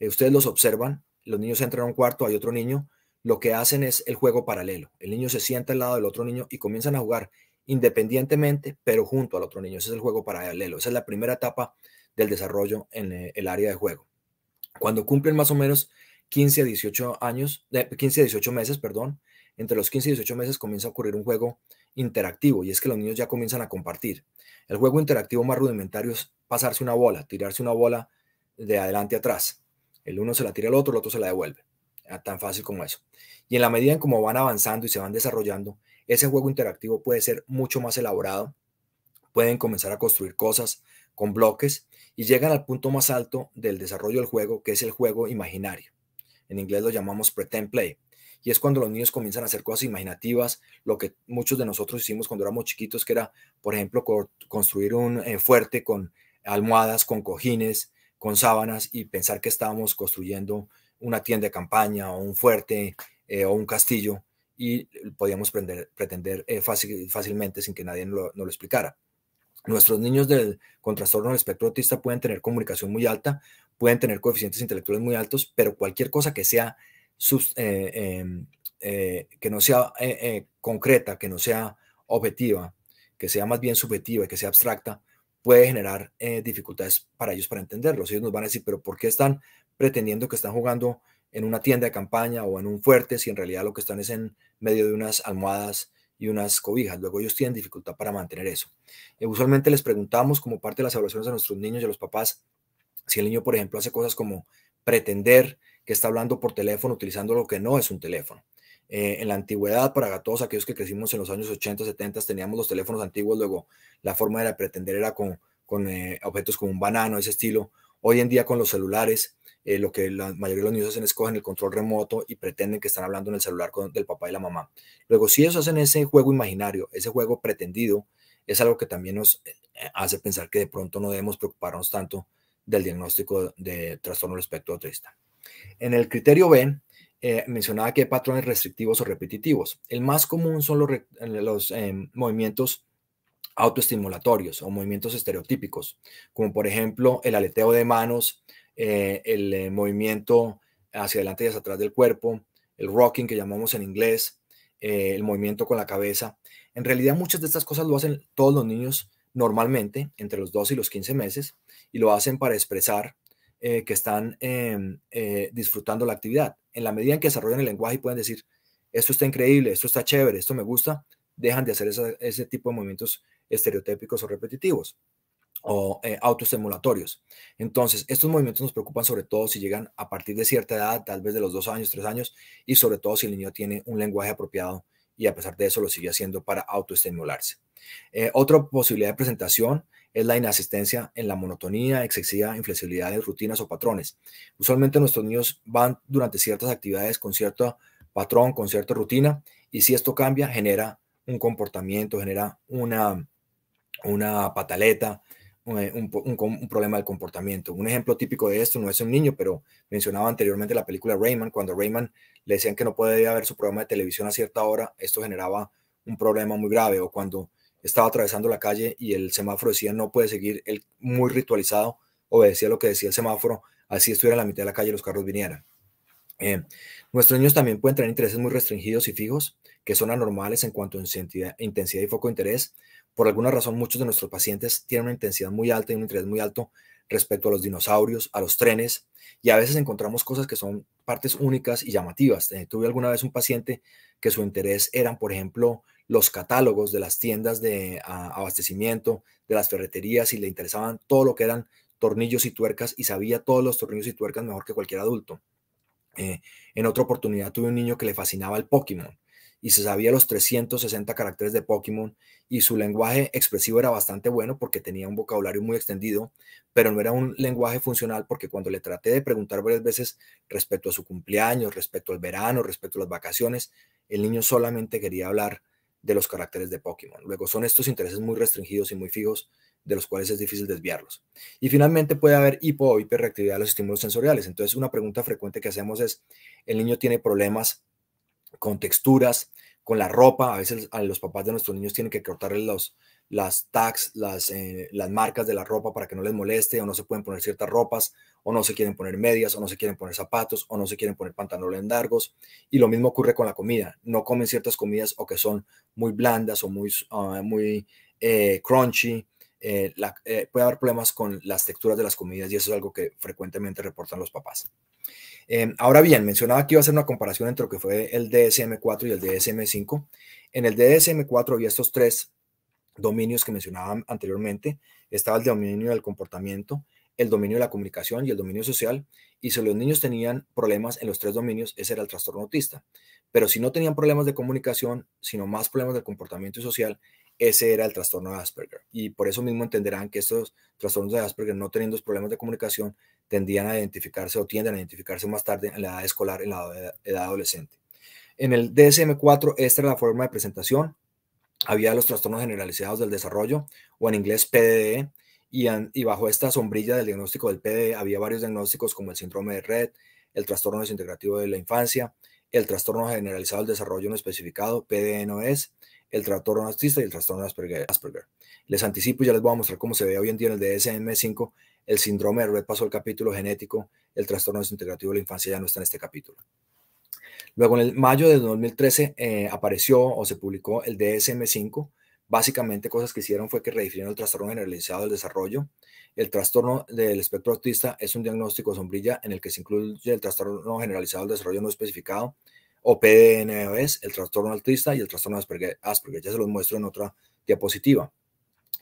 eh, ustedes los observan, los niños entran a un cuarto, hay otro niño, lo que hacen es el juego paralelo. El niño se sienta al lado del otro niño y comienzan a jugar independientemente, pero junto al otro niño. Ese es el juego paralelo. Esa es la primera etapa del desarrollo en eh, el área de juego. Cuando cumplen más o menos 15 a 18 años, 15 a 18 meses, perdón, entre los 15 y 18 meses comienza a ocurrir un juego interactivo y es que los niños ya comienzan a compartir. El juego interactivo más rudimentario es pasarse una bola, tirarse una bola de adelante atrás. El uno se la tira al otro, el otro se la devuelve. Ah, tan fácil como eso. Y en la medida en cómo van avanzando y se van desarrollando, ese juego interactivo puede ser mucho más elaborado. Pueden comenzar a construir cosas con bloques y llegan al punto más alto del desarrollo del juego, que es el juego imaginario. En inglés lo llamamos pretend play. Y es cuando los niños comienzan a hacer cosas imaginativas, lo que muchos de nosotros hicimos cuando éramos chiquitos, que era, por ejemplo, construir un eh, fuerte con almohadas, con cojines, con sábanas y pensar que estábamos construyendo una tienda de campaña o un fuerte eh, o un castillo y podíamos pretender eh, fácilmente sin que nadie nos lo, explicara. Nuestros niños del, con trastorno del espectro autista pueden tener comunicación muy alta, pueden tener coeficientes intelectuales muy altos, pero cualquier cosa que sea eh, em, eh, que no sea eh, concreta, que no sea objetiva, que sea más bien subjetiva, y que sea abstracta, puede generar dificultades para ellos para entenderlos. Ellos nos van a decir, pero ¿por qué están pretendiendo que están jugando en una tienda de campaña o en un fuerte si en realidad lo que están es en medio de unas almohadas y unas cobijas? Luego ellos tienen dificultad para mantener eso. usualmente les preguntamos como parte de las evaluaciones a nuestros niños y a los papás si el niño, por ejemplo, hace cosas como pretender que está hablando por teléfono utilizando lo que no es un teléfono. Eh, en la antigüedad, para todos aquellos que crecimos en los años 80, 70, teníamos los teléfonos antiguos, luego la forma de pretender era con, con eh, objetos como un banano, ese estilo. Hoy en día con los celulares, eh, lo que la mayoría de los niños hacen es cogen el control remoto y pretenden que están hablando en el celular con, del papá y la mamá. Luego, si ellos hacen ese juego imaginario, ese juego pretendido, es algo que también nos hace pensar que de pronto no debemos preocuparnos tanto del diagnóstico de trastorno respecto a autista. En el criterio B, eh, mencionaba que hay patrones restrictivos o repetitivos. El más común son los, eh, eh, movimientos autoestimulatorios o movimientos estereotípicos, como por ejemplo el aleteo de manos, el movimiento hacia adelante y hacia atrás del cuerpo, el rocking que llamamos en inglés, el movimiento con la cabeza. En realidad muchas de estas cosas lo hacen todos los niños normalmente, entre los 2 y los 15 meses, y lo hacen para expresar eh, que están em, eh, disfrutando la actividad. En la medida en que desarrollan el lenguaje y pueden decir, esto está increíble, esto está chévere, esto me gusta, dejan de hacer ese tipo de movimientos estereotépicos o repetitivos o eh, autoestimulatorios. Entonces, estos movimientos nos preocupan sobre todo si llegan a partir de cierta edad, tal vez de los dos años, tres años, y sobre todo si el niño tiene un lenguaje apropiado y a pesar de eso lo sigue haciendo para autoestimularse. Eh, otra posibilidad de presentación es la inasistencia en la monotonía, excesiva inflexibilidad de rutinas o patrones. Usualmente nuestros niños van durante ciertas actividades con cierto patrón, con cierta rutina, y si esto cambia, genera un comportamiento, genera una, una pataleta, eh, un, problema del comportamiento. Un ejemplo típico de esto no es un niño, pero mencionaba anteriormente la película Rayman, cuando Rayman le decían que no podía ver su programa de televisión a cierta hora, esto generaba un problema muy grave, o cuando estaba atravesando la calle y el semáforo decía no puede seguir, el muy ritualizado obedecía lo que decía el semáforo, así estuviera en la mitad de la calle y los carros vinieran. Eh, nuestros niños también pueden tener intereses muy restringidos y fijos, que son anormales en cuanto a intensidad y foco de interés. Por alguna razón, muchos de nuestros pacientes tienen una intensidad muy alta y un interés muy alto respecto a los dinosaurios, a los trenes, y a veces encontramos cosas que son partes únicas y llamativas. Eh, tuve alguna vez un paciente que su interés eran, por ejemplo, los catálogos de las tiendas de ah, abastecimiento, de las ferreterías y le interesaban todo lo que eran tornillos y tuercas y sabía todos los tornillos y tuercas mejor que cualquier adulto. Eh, en otra oportunidad tuve un niño que le fascinaba el Pokémon y se sabía los 360 caracteres de Pokémon y su lenguaje expresivo era bastante bueno porque tenía un vocabulario muy extendido, pero no era un lenguaje funcional porque cuando le traté de preguntar varias veces respecto a su cumpleaños, respecto al verano, respecto a las vacaciones, el niño solamente quería hablar de los caracteres de Pokémon. Luego son estos intereses muy restringidos y muy fijos de los cuales es difícil desviarlos. Y finalmente puede haber hipo o hiperreactividad a los estímulos sensoriales. Entonces una pregunta frecuente que hacemos es, ¿el niño tiene problemas con texturas, con la ropa. A veces a los papás de nuestros niños tienen que cortarles los, las tags, las, eh, las marcas de la ropa para que no les moleste, o no se pueden poner ciertas ropas, o no se quieren poner medias, o no se quieren poner zapatos, o no se quieren poner pantalones largos. Y lo mismo ocurre con la comida. No comen ciertas comidas o que son muy blandas o muy, ah, muy eh, crunchy. Eh, puede haber problemas con las texturas de las comidas y eso es algo que frecuentemente reportan los papás. Em, ahora bien, mencionaba que iba a hacer una comparación entre lo que fue el DSM4 y el DSM5. En el DSM4 había estos tres dominios que mencionaba anteriormente. Estaba el dominio del comportamiento, el dominio de la comunicación y el dominio social. Y si los niños tenían problemas en los tres dominios, ese era el trastorno autista. Pero si no tenían problemas de comunicación, sino más problemas del comportamiento y social, ese era el trastorno de Asperger. Y por eso mismo entenderán que estos trastornos de Asperger, no teniendo problemas de comunicación, tendían a identificarse o tienden a identificarse más tarde en la edad escolar, en la edad adolescente. En el DSM-4, esta era la forma de presentación. Había los trastornos generalizados del desarrollo, o en inglés PDE, y, bajo esta sombrilla del diagnóstico del PDE había varios diagnósticos como el síndrome de Red, el trastorno desintegrativo de la infancia, el trastorno generalizado del desarrollo no especificado, e es, el trastorno autista y el trastorno de Asperger. Les anticipo y ya les voy a mostrar cómo se ve hoy en día en el DSM-5, el síndrome de red pasó al capítulo genético, el trastorno desintegrativo de la infancia ya no está en este capítulo. Luego, en el mayo de 2013 eh, apareció o se publicó el DSM-5. Básicamente, cosas que hicieron fue que redefinieron el trastorno generalizado del desarrollo. El trastorno del espectro autista es un diagnóstico sombrilla en el que se incluye el trastorno generalizado del desarrollo no especificado, o PDNOS, el trastorno autista y el trastorno Asperger. Asperger. Ya se los muestro en otra diapositiva.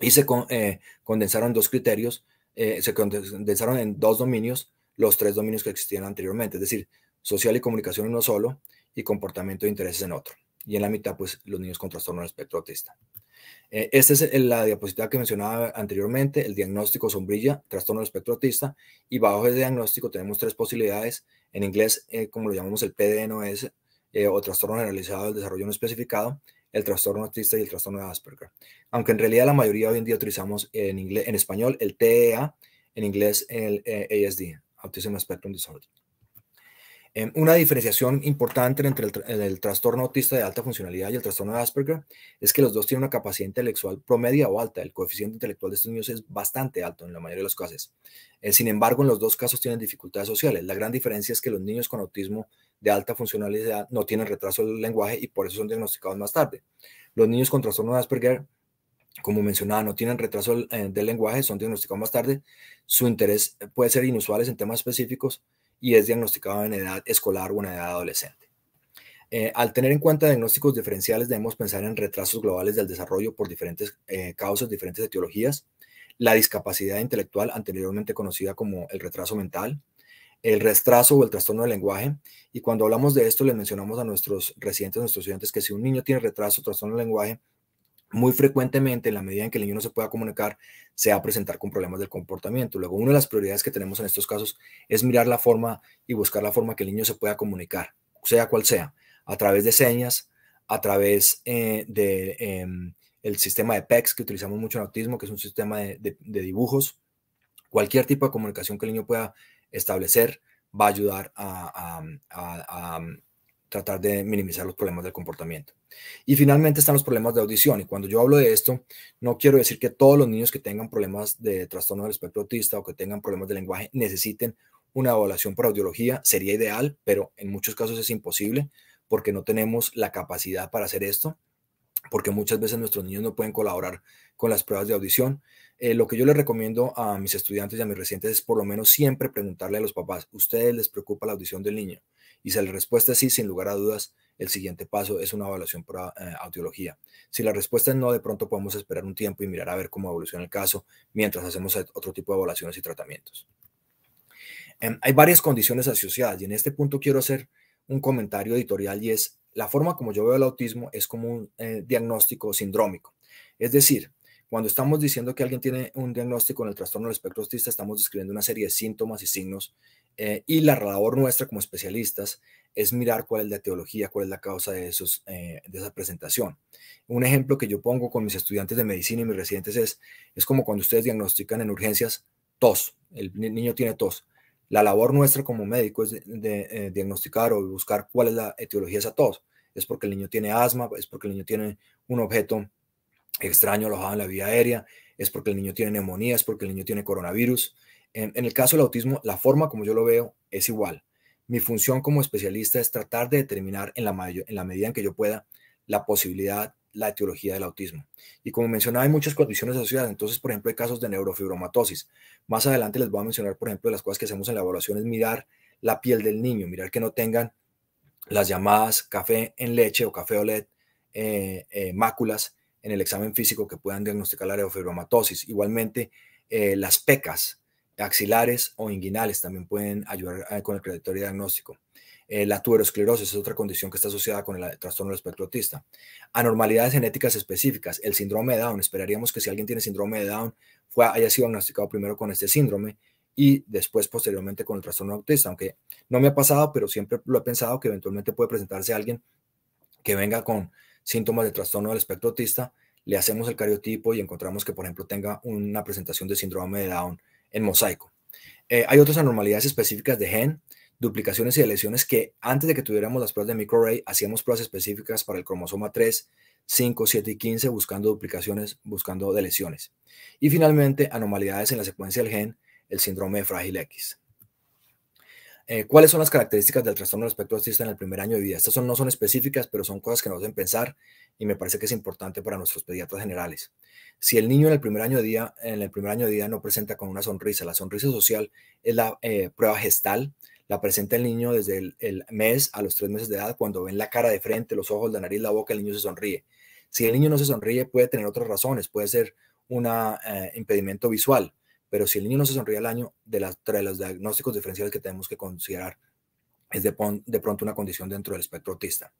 Y se con, eh, condensaron dos criterios, eh, se condensaron en dos dominios los tres dominios que existían anteriormente, es decir, social y comunicación en uno solo y comportamiento de intereses en otro. Y en la mitad, pues, los niños con trastorno del espectro autista. Eh, esta es eh, la diapositiva que mencionaba anteriormente, el diagnóstico sombrilla, trastorno del espectro autista, y bajo ese diagnóstico tenemos tres posibilidades, en inglés, como lo llamamos el PDNOS, eh, o trastorno generalizado del desarrollo no especificado, el trastorno autista y el trastorno de Asperger. Aunque en realidad la mayoría hoy en día utilizamos en, español el TEA, en inglés el eh, ASD, Autism Spectrum Disorder. Em, una diferenciación importante entre el, trastorno autista de alta funcionalidad y el trastorno de Asperger es que los dos tienen una capacidad intelectual promedio o alta. El coeficiente intelectual de estos niños es bastante alto en la mayoría de los casos. Eh, sin embargo, en los dos casos tienen dificultades sociales. La gran diferencia es que los niños con autismo de alta funcionalidad no tienen retraso del lenguaje y por eso son diagnosticados más tarde. Los niños con trastorno de Asperger como mencionaba, no tienen retraso del eh, lenguaje, son diagnosticados más tarde, su interés eh, puede ser inusual en temas específicos y es diagnosticado en edad escolar o en edad adolescente. Eh, al tener en cuenta diagnósticos diferenciales debemos pensar en retrasos globales del desarrollo por diferentes eh, causas, diferentes etiologías, la discapacidad intelectual anteriormente conocida como el retraso mental, el retraso o el trastorno del lenguaje. Y cuando hablamos de esto, le mencionamos a nuestros residentes, a nuestros estudiantes, que si un niño tiene retraso trastorno del lenguaje, muy frecuentemente, en la medida en que el niño no se pueda comunicar, se va a presentar con problemas del comportamiento. Luego, una de las prioridades que tenemos en estos casos es mirar la forma y buscar la forma que el niño se pueda comunicar, sea cual sea, a través de señas, a través del eh, de em, sistema de PECS que utilizamos mucho en autismo, que es un sistema de, dibujos. Cualquier tipo de comunicación que el niño pueda establecer va a ayudar a tratar de minimizar los problemas del comportamiento. Y finalmente están los problemas de audición. Y cuando yo hablo de esto, no quiero decir que todos los niños que tengan problemas de trastorno del espectro autista o que tengan problemas de lenguaje necesiten una evaluación por audiología. Sería ideal, pero en muchos casos es imposible porque no tenemos la capacidad para hacer esto, porque muchas veces nuestros niños no pueden colaborar con las pruebas de audición. Eh, lo que yo les recomiendo a mis estudiantes y a mis recientes es por lo menos siempre preguntarle a los papás, ¿ustedes les preocupa la audición del niño? Y si la respuesta es sí, sin lugar a dudas, el siguiente paso es una evaluación por ah, eh, audiología. Si la respuesta es no, de pronto podemos esperar un tiempo y mirar a ver cómo evoluciona el caso mientras hacemos otro tipo de evaluaciones y tratamientos. Em, hay varias condiciones asociadas y en este punto quiero hacer un comentario editorial y es la forma como yo veo el autismo es como un eh, diagnóstico sindrómico. Es decir, cuando estamos diciendo que alguien tiene un diagnóstico en el trastorno del espectro autista, estamos describiendo una serie de síntomas y signos eh, y la labor nuestra como especialistas es mirar cuál es la etiología, cuál es la causa de, esos, eh, de esa presentación. Un ejemplo que yo pongo con mis estudiantes de medicina y mis residentes es, es como cuando ustedes diagnostican en urgencias tos, el niño tiene tos. La labor nuestra como médico es de, eh, diagnosticar o buscar cuál es la etiología de esa tos. Es porque el niño tiene asma, es porque el niño tiene un objeto extraño alojado en la vía aérea, es porque el niño tiene neumonía, es porque el niño tiene coronavirus. En, el caso del autismo, la forma como yo lo veo es igual. Mi función como especialista es tratar de determinar en la, en la medida en que yo pueda la posibilidad, la etiología del autismo. Y como mencionaba, hay muchas condiciones asociadas. Entonces, por ejemplo, hay casos de neurofibromatosis. Más adelante les voy a mencionar, por ejemplo, las cosas que hacemos en la evaluación es mirar la piel del niño, mirar que no tengan las llamadas café en leche o café OLED, eh, eh, máculas, en el examen físico que puedan diagnosticar la areofibromatosis. Igualmente, eh, las pecas axilares o inguinales también pueden ayudar eh, con el criterio diagnóstico. Eh, la tuberosclerosis es otra condición que está asociada con el, trastorno del espectro autista. Anormalidades genéticas específicas, el síndrome de Down. Esperaríamos que si alguien tiene síndrome de Down haya sido diagnosticado primero con este síndrome y después posteriormente con el trastorno autista, aunque no me ha pasado, pero siempre lo he pensado que eventualmente puede presentarse alguien que venga con síntomas de trastorno del espectro autista, le hacemos el cariotipo y encontramos que, por ejemplo, tenga una presentación de síndrome de Down en mosaico. Eh, hay otras anormalidades específicas de gen, duplicaciones y lesiones que antes de que tuviéramos las pruebas de microarray, hacíamos pruebas específicas para el cromosoma 3, 5, 7 y 15, buscando duplicaciones, buscando lesiones. Y finalmente, anormalidades en la secuencia del gen, el síndrome de frágil X. Eh, ¿Cuáles son las características del trastorno respecto autista en el primer año de vida? Estas no son específicas, pero son cosas que nos deben pensar y me parece que es importante para nuestros pediatras generales. Si el niño en el primer año de vida, en el primer año de día no presenta con una sonrisa, la sonrisa social es la eh, prueba gestal, la presenta el niño desde el, mes a los tres meses de edad, cuando ven la cara de frente, los ojos, la nariz, la boca, el niño se sonríe. Si el niño no se sonríe, puede tener otras razones, puede ser un eh, impedimento visual, pero si el niño no se sonríe al año, de, de los diagnósticos diferenciales que tenemos que considerar es de, de pronto una condición dentro del espectro autista.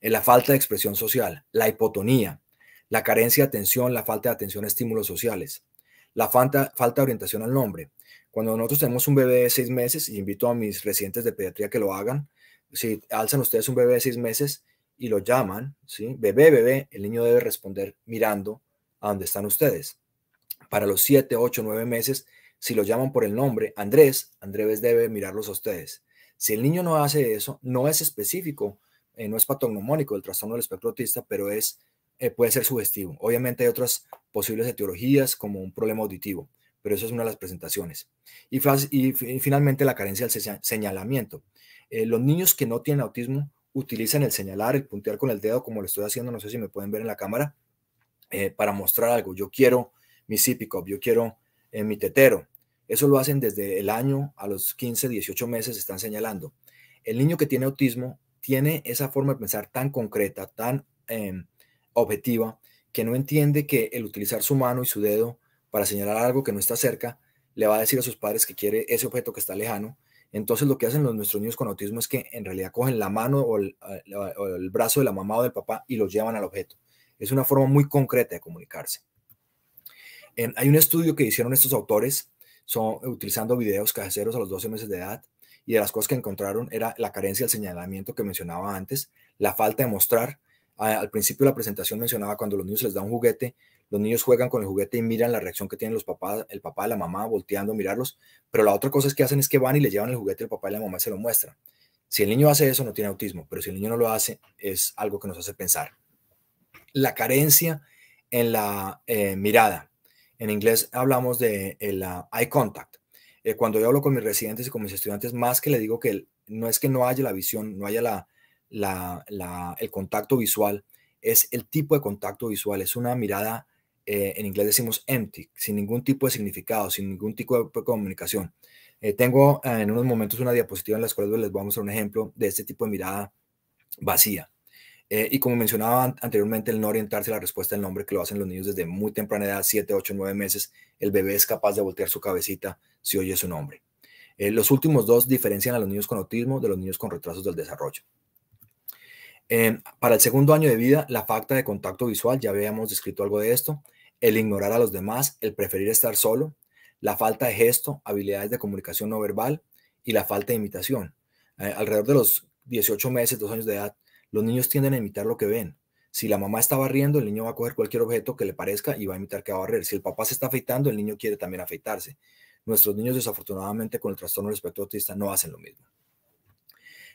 Eh, la falta de expresión social, la hipotonía, la carencia de atención, la falta de atención a estímulos sociales, la falta, falta de orientación al nombre. Cuando nosotros tenemos un bebé de seis meses, y invito a mis residentes de pediatría que lo hagan, si alzan ustedes un bebé de seis meses y lo llaman, ¿sí? bebé, bebé, el niño debe responder mirando a dónde están ustedes para los 7, 8, nueve meses, si lo llaman por el nombre, Andrés, Andrés debe mirarlos a ustedes. Si el niño no hace eso, no es específico, eh, no es patognomónico el trastorno del espectro autista, pero es, eh, puede ser sugestivo. Obviamente hay otras posibles etiologías como un problema auditivo, pero eso es una de las presentaciones. Y, finalmente la carencia del señalamiento. Eh, los niños que no tienen autismo utilizan el señalar, el puntear con el dedo, como lo estoy haciendo, no sé si me pueden ver en la cámara, para mostrar algo. Yo quiero mi sippy yo quiero en eh, mi tetero. Eso lo hacen desde el año a los 15, 18 meses, están señalando. El niño que tiene autismo tiene esa forma de pensar tan concreta, tan em, objetiva, que no entiende que el utilizar su mano y su dedo para señalar algo que no está cerca, le va a decir a sus padres que quiere ese objeto que está lejano. Entonces lo que hacen los, nuestros niños con autismo es que en realidad cogen la mano o el, eh, brazo de la mamá o del papá y los llevan al objeto. Es una forma muy concreta de comunicarse hay un estudio que hicieron estos autores son, utilizando videos caseros a los 12 meses de edad y de las cosas que encontraron era la carencia del señalamiento que mencionaba antes, la falta de mostrar. al principio de la presentación mencionaba cuando los niños les da un juguete, los niños juegan con el juguete y miran la reacción que tienen los papás, el papá y la mamá volteando a mirarlos, pero la otra cosa es que hacen es que van y le llevan el juguete al papá y la mamá se lo muestran. Si el niño hace eso no tiene autismo, pero si el niño no lo hace es algo que nos hace pensar. La carencia en la eh, mirada. En inglés hablamos de el eh, eye contact. Eh, cuando yo hablo con mis residentes y con mis estudiantes, más que le digo que no es que no haya la visión, no haya la, el contacto visual, es el tipo de contacto visual, es una mirada, eh, en inglés decimos empty, sin ningún tipo de significado, sin ningún tipo de, comunicación. tengo en unos momentos una diapositiva en la donde les vamos a mostrar un ejemplo de este tipo de mirada vacía. Eh, y como mencionaba anteriormente, el no orientarse a la respuesta del nombre que lo hacen los niños desde muy temprana edad, 7, 8, 9 meses, el bebé es capaz de voltear su cabecita si oye su nombre. Eh, los últimos dos diferencian a los niños con autismo de los niños con retrasos del desarrollo. Eh, para el segundo año de vida, la falta de contacto visual, ya habíamos descrito algo de esto, el ignorar a los demás, el preferir estar solo, la falta de gesto, habilidades de comunicación no verbal y la falta de imitación. alrededor de los 18 meses, 2 años de edad, los niños tienden a imitar lo que ven. Si la mamá está barriendo, el niño va a coger cualquier objeto que le parezca y va a imitar que va a barrer. Si el papá se está afeitando, el niño quiere también afeitarse. Nuestros niños, desafortunadamente, con el trastorno del espectro autista, no hacen lo mismo.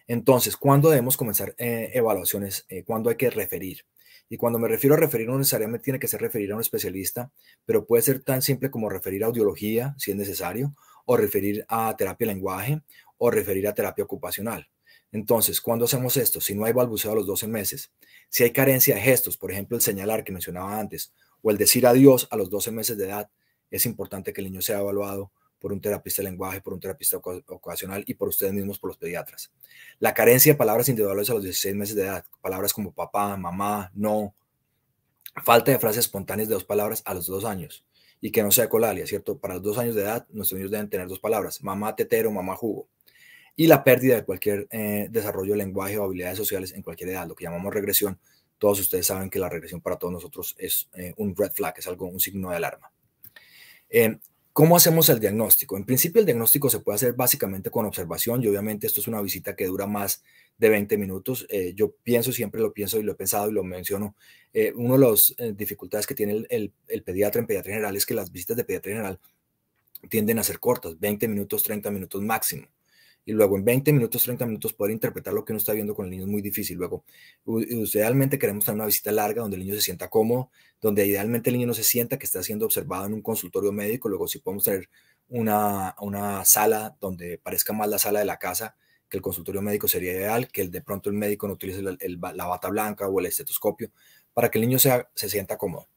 Entonces, ¿cuándo debemos comenzar eh, evaluaciones? Eh, ¿Cuándo hay que referir? Y cuando me refiero a referir, no necesariamente tiene que ser referir a un especialista, pero puede ser tan simple como referir a audiología, si es necesario, o referir a terapia lenguaje, o referir a terapia ocupacional. Entonces, ¿cuándo hacemos esto? Si no hay balbuceo a los 12 meses, si hay carencia de gestos, por ejemplo, el señalar que mencionaba antes, o el decir adiós a los 12 meses de edad, es importante que el niño sea evaluado por un terapista de lenguaje, por un terapista ocasional y por ustedes mismos, por los pediatras. La carencia de palabras individuales a los 16 meses de edad, palabras como papá, mamá, no, falta de frases espontáneas de dos palabras a los dos años y que no sea colalia, ¿cierto? Para los dos años de edad, nuestros niños deben tener dos palabras, mamá tetero, mamá jugo y la pérdida de cualquier eh, desarrollo de lenguaje o habilidades sociales en cualquier edad, lo que llamamos regresión. Todos ustedes saben que la regresión para todos nosotros es eh, un red flag, es algo, un signo de alarma. Em, ¿Cómo hacemos el diagnóstico? En principio el diagnóstico se puede hacer básicamente con observación y obviamente esto es una visita que dura más de 20 minutos. Eh, yo pienso, siempre lo pienso y lo he pensado y lo menciono. una de las dificultades que tiene el, el, pediatra en pediatría general es que las visitas de pediatría general tienden a ser cortas, 20 minutos, 30 minutos máximo y luego en 20 minutos, 30 minutos poder interpretar lo que uno está viendo con el niño es muy difícil. Luego, idealmente queremos tener una visita larga donde el niño se sienta cómodo, donde idealmente el niño no se sienta que está siendo observado en un consultorio médico. Luego, si podemos tener una, una sala donde parezca más la sala de la casa que el consultorio médico sería ideal, que el, de pronto el médico no utilice la bata blanca o el estetoscopio para que el niño se sienta cómodo.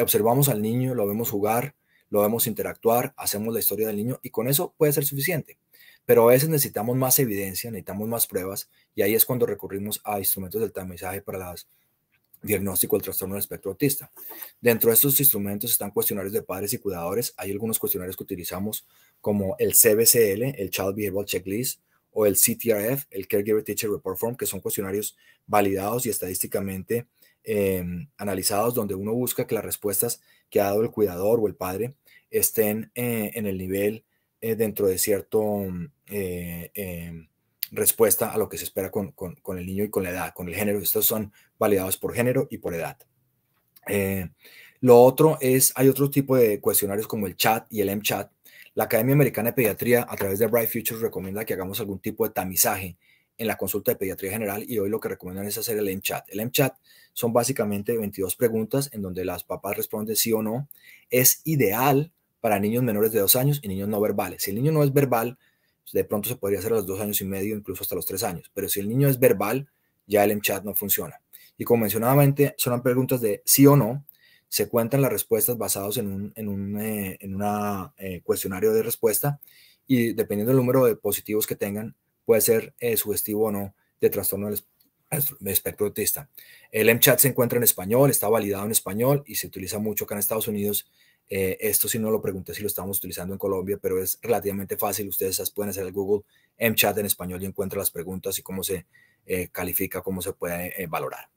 Observamos al niño, lo vemos jugar, lo vemos interactuar, hacemos la historia del niño y con eso puede ser suficiente. Pero a veces necesitamos más evidencia, necesitamos más pruebas y ahí es cuando recurrimos a instrumentos del tamizaje para el diagnóstico del trastorno del espectro autista. Dentro de estos instrumentos están cuestionarios de padres y cuidadores. Hay algunos cuestionarios que utilizamos como el CBCL, el Child Behavioral Checklist, o el CTRF, el Caregiver Teacher Report Form, que son cuestionarios validados y estadísticamente em, analizados, donde uno busca que las respuestas que ha dado el cuidador o el padre estén eh, en el nivel eh, dentro de cierta mm, eh, em, respuesta a lo que se espera con, con, el niño y con la edad, con el género. Estos son validados por género y por edad. Eh, lo otro es, hay otro tipo de cuestionarios como el chat y el MChat. La Academia Americana de Pediatría, a través de Bright Futures, recomienda que hagamos algún tipo de tamizaje en la consulta de pediatría general y hoy lo que recomiendan es hacer el MChat. El MChat son básicamente 22 preguntas en donde las papás responden sí o no. Es ideal para niños menores de dos años y niños no verbales. Si el niño no es verbal, pues, de pronto se podría hacer a los dos años y medio, incluso hasta los tres años. Pero si el niño es verbal, ya el MChat no funciona. Y como mencionadamente, son preguntas de sí o no. Se cuentan las respuestas basadas en un, eh, eh, cuestionario de respuesta y dependiendo del número de positivos que tengan, puede ser eh, sugestivo o no de trastorno del espectro autista. El MChat se encuentra en español, está validado en español y se utiliza mucho acá en Estados Unidos eh, esto si no lo pregunté si lo estamos utilizando en Colombia, pero es relativamente fácil. Ustedes pueden hacer el Google MChat en español y encuentran las preguntas y cómo se eh, califica, cómo se puede eh, valorar.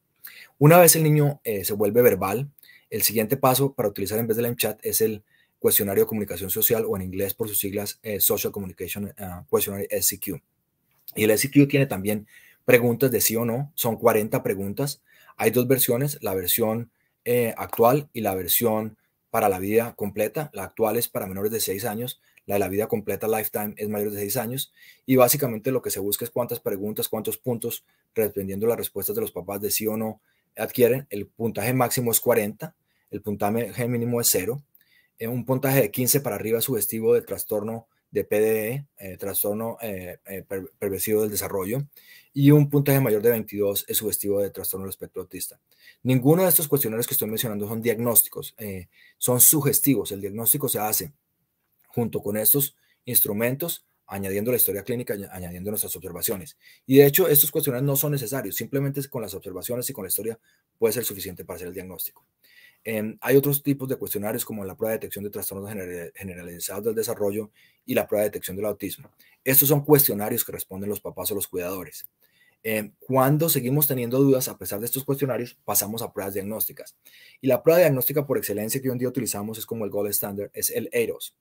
Una vez el niño se vuelve verbal, el siguiente paso para utilizar en vez del MChat es el cuestionario de comunicación social o en inglés por sus siglas Social Communication uh, ah, Questionnaire SCQ. Y el SCQ tiene también preguntas de sí o no, son 40 preguntas. Hay dos versiones, la versión actual y la versión para la vida completa, la actual es para menores de 6 años, la de la vida completa lifetime es mayor de 6 años y básicamente lo que se busca es cuántas preguntas, cuántos puntos, respondiendo las respuestas de los papás de sí o no adquieren, el puntaje máximo es 40, el puntaje mínimo es 0, eh, un puntaje de 15 para arriba es sugestivo de trastorno de PDE, eh, trastorno eh, perversivo del desarrollo, y un puntaje mayor de 22 es sugestivo de trastorno del espectro autista. Ninguno de estos cuestionarios que estoy mencionando son diagnósticos, eh, son sugestivos. El diagnóstico se hace junto con estos instrumentos, añadiendo la historia clínica, añadiendo nuestras observaciones. Y de hecho, estos cuestionarios no son necesarios, simplemente con las observaciones y con la historia puede ser suficiente para hacer el diagnóstico. Em, hay otros tipos de cuestionarios como la prueba de detección de trastornos generalizados del desarrollo y la prueba de detección del autismo. Estos son cuestionarios que responden los papás o los cuidadores. Eh, cuando seguimos teniendo dudas, a pesar de estos cuestionarios, pasamos a pruebas diagnósticas. Y la prueba diagnóstica por excelencia que hoy en día utilizamos es como el gold standard, es el EROS.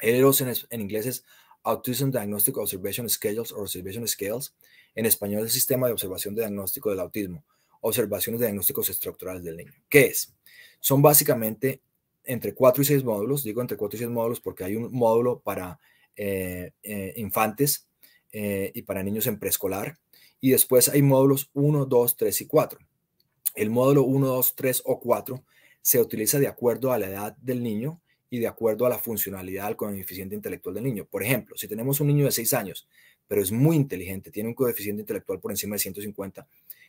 EROS en, inglés es Autism Diagnostic Observation Schedules o Observation Scales. En español, el Sistema de Observación de Diagnóstico del Autismo, Observaciones de Diagnósticos Estructurales del Niño. ¿Qué es? Son básicamente entre 4 y 6 módulos, digo entre 4 y 6 módulos porque hay un módulo para eh, eh, infantes y para niños en preescolar, y después hay módulos 1, 2, 3 y 4. El módulo 1, 2, 3 o 4 se utiliza de acuerdo a la edad del niño y de acuerdo a la funcionalidad del coeficiente intelectual del niño. Por ejemplo, si tenemos un niño de 6 años, pero es muy inteligente, tiene un coeficiente intelectual por encima de 150,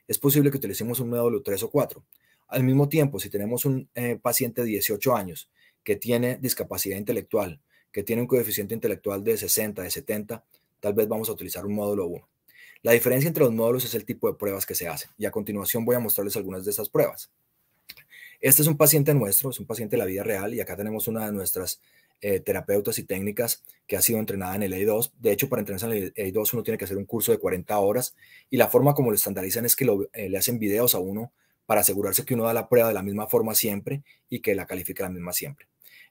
es posible que utilicemos un módulo 3 o 4. Al mismo tiempo, si tenemos un eh, paciente de 18 años que tiene discapacidad intelectual, que tiene un coeficiente intelectual de 60, de 70, tal vez vamos a utilizar un módulo 1. La diferencia entre los módulos es el tipo de pruebas que se hacen y a continuación voy a mostrarles algunas de esas pruebas. Este es un paciente nuestro, es un paciente de la vida real y acá tenemos una de nuestras eh, terapeutas y técnicas que ha sido entrenada en el EI2. De hecho, para entrenarse en el EI2 uno tiene que hacer un curso de 40 horas y la forma como lo estandarizan es que eh, le hacen videos a uno para asegurarse que uno da la prueba de la misma forma siempre y que la califica la misma siempre.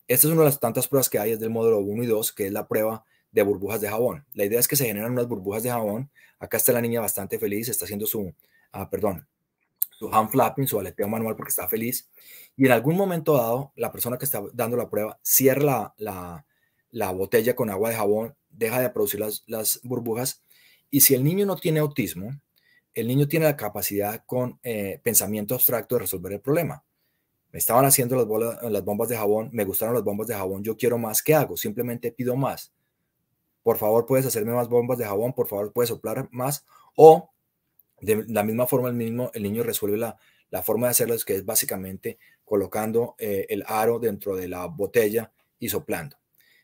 Esta es una de las tantas pruebas que hay, es del módulo 1 y 2, que es la prueba de burbujas de jabón. La idea es que se generan unas burbujas de jabón Acá está la niña bastante feliz, está haciendo su, ah, perdón, su hand flapping, su aleteo manual porque está feliz. Y en algún momento dado, la persona que está dando la prueba cierra la, botella con agua de jabón, deja de producir las, burbujas. Y si el niño no tiene autismo, el niño tiene la capacidad con eh, pensamiento abstracto de resolver el problema. Me estaban haciendo las, las bombas de jabón, me gustaron las bombas de jabón, yo quiero más, ¿qué hago? Simplemente pido más por favor puedes hacerme más bombas de jabón, por favor puedes soplar más. O de la misma forma el, mismo, el niño resuelve la, forma de hacerlo, es que es básicamente colocando eh, el aro dentro de la botella y soplando.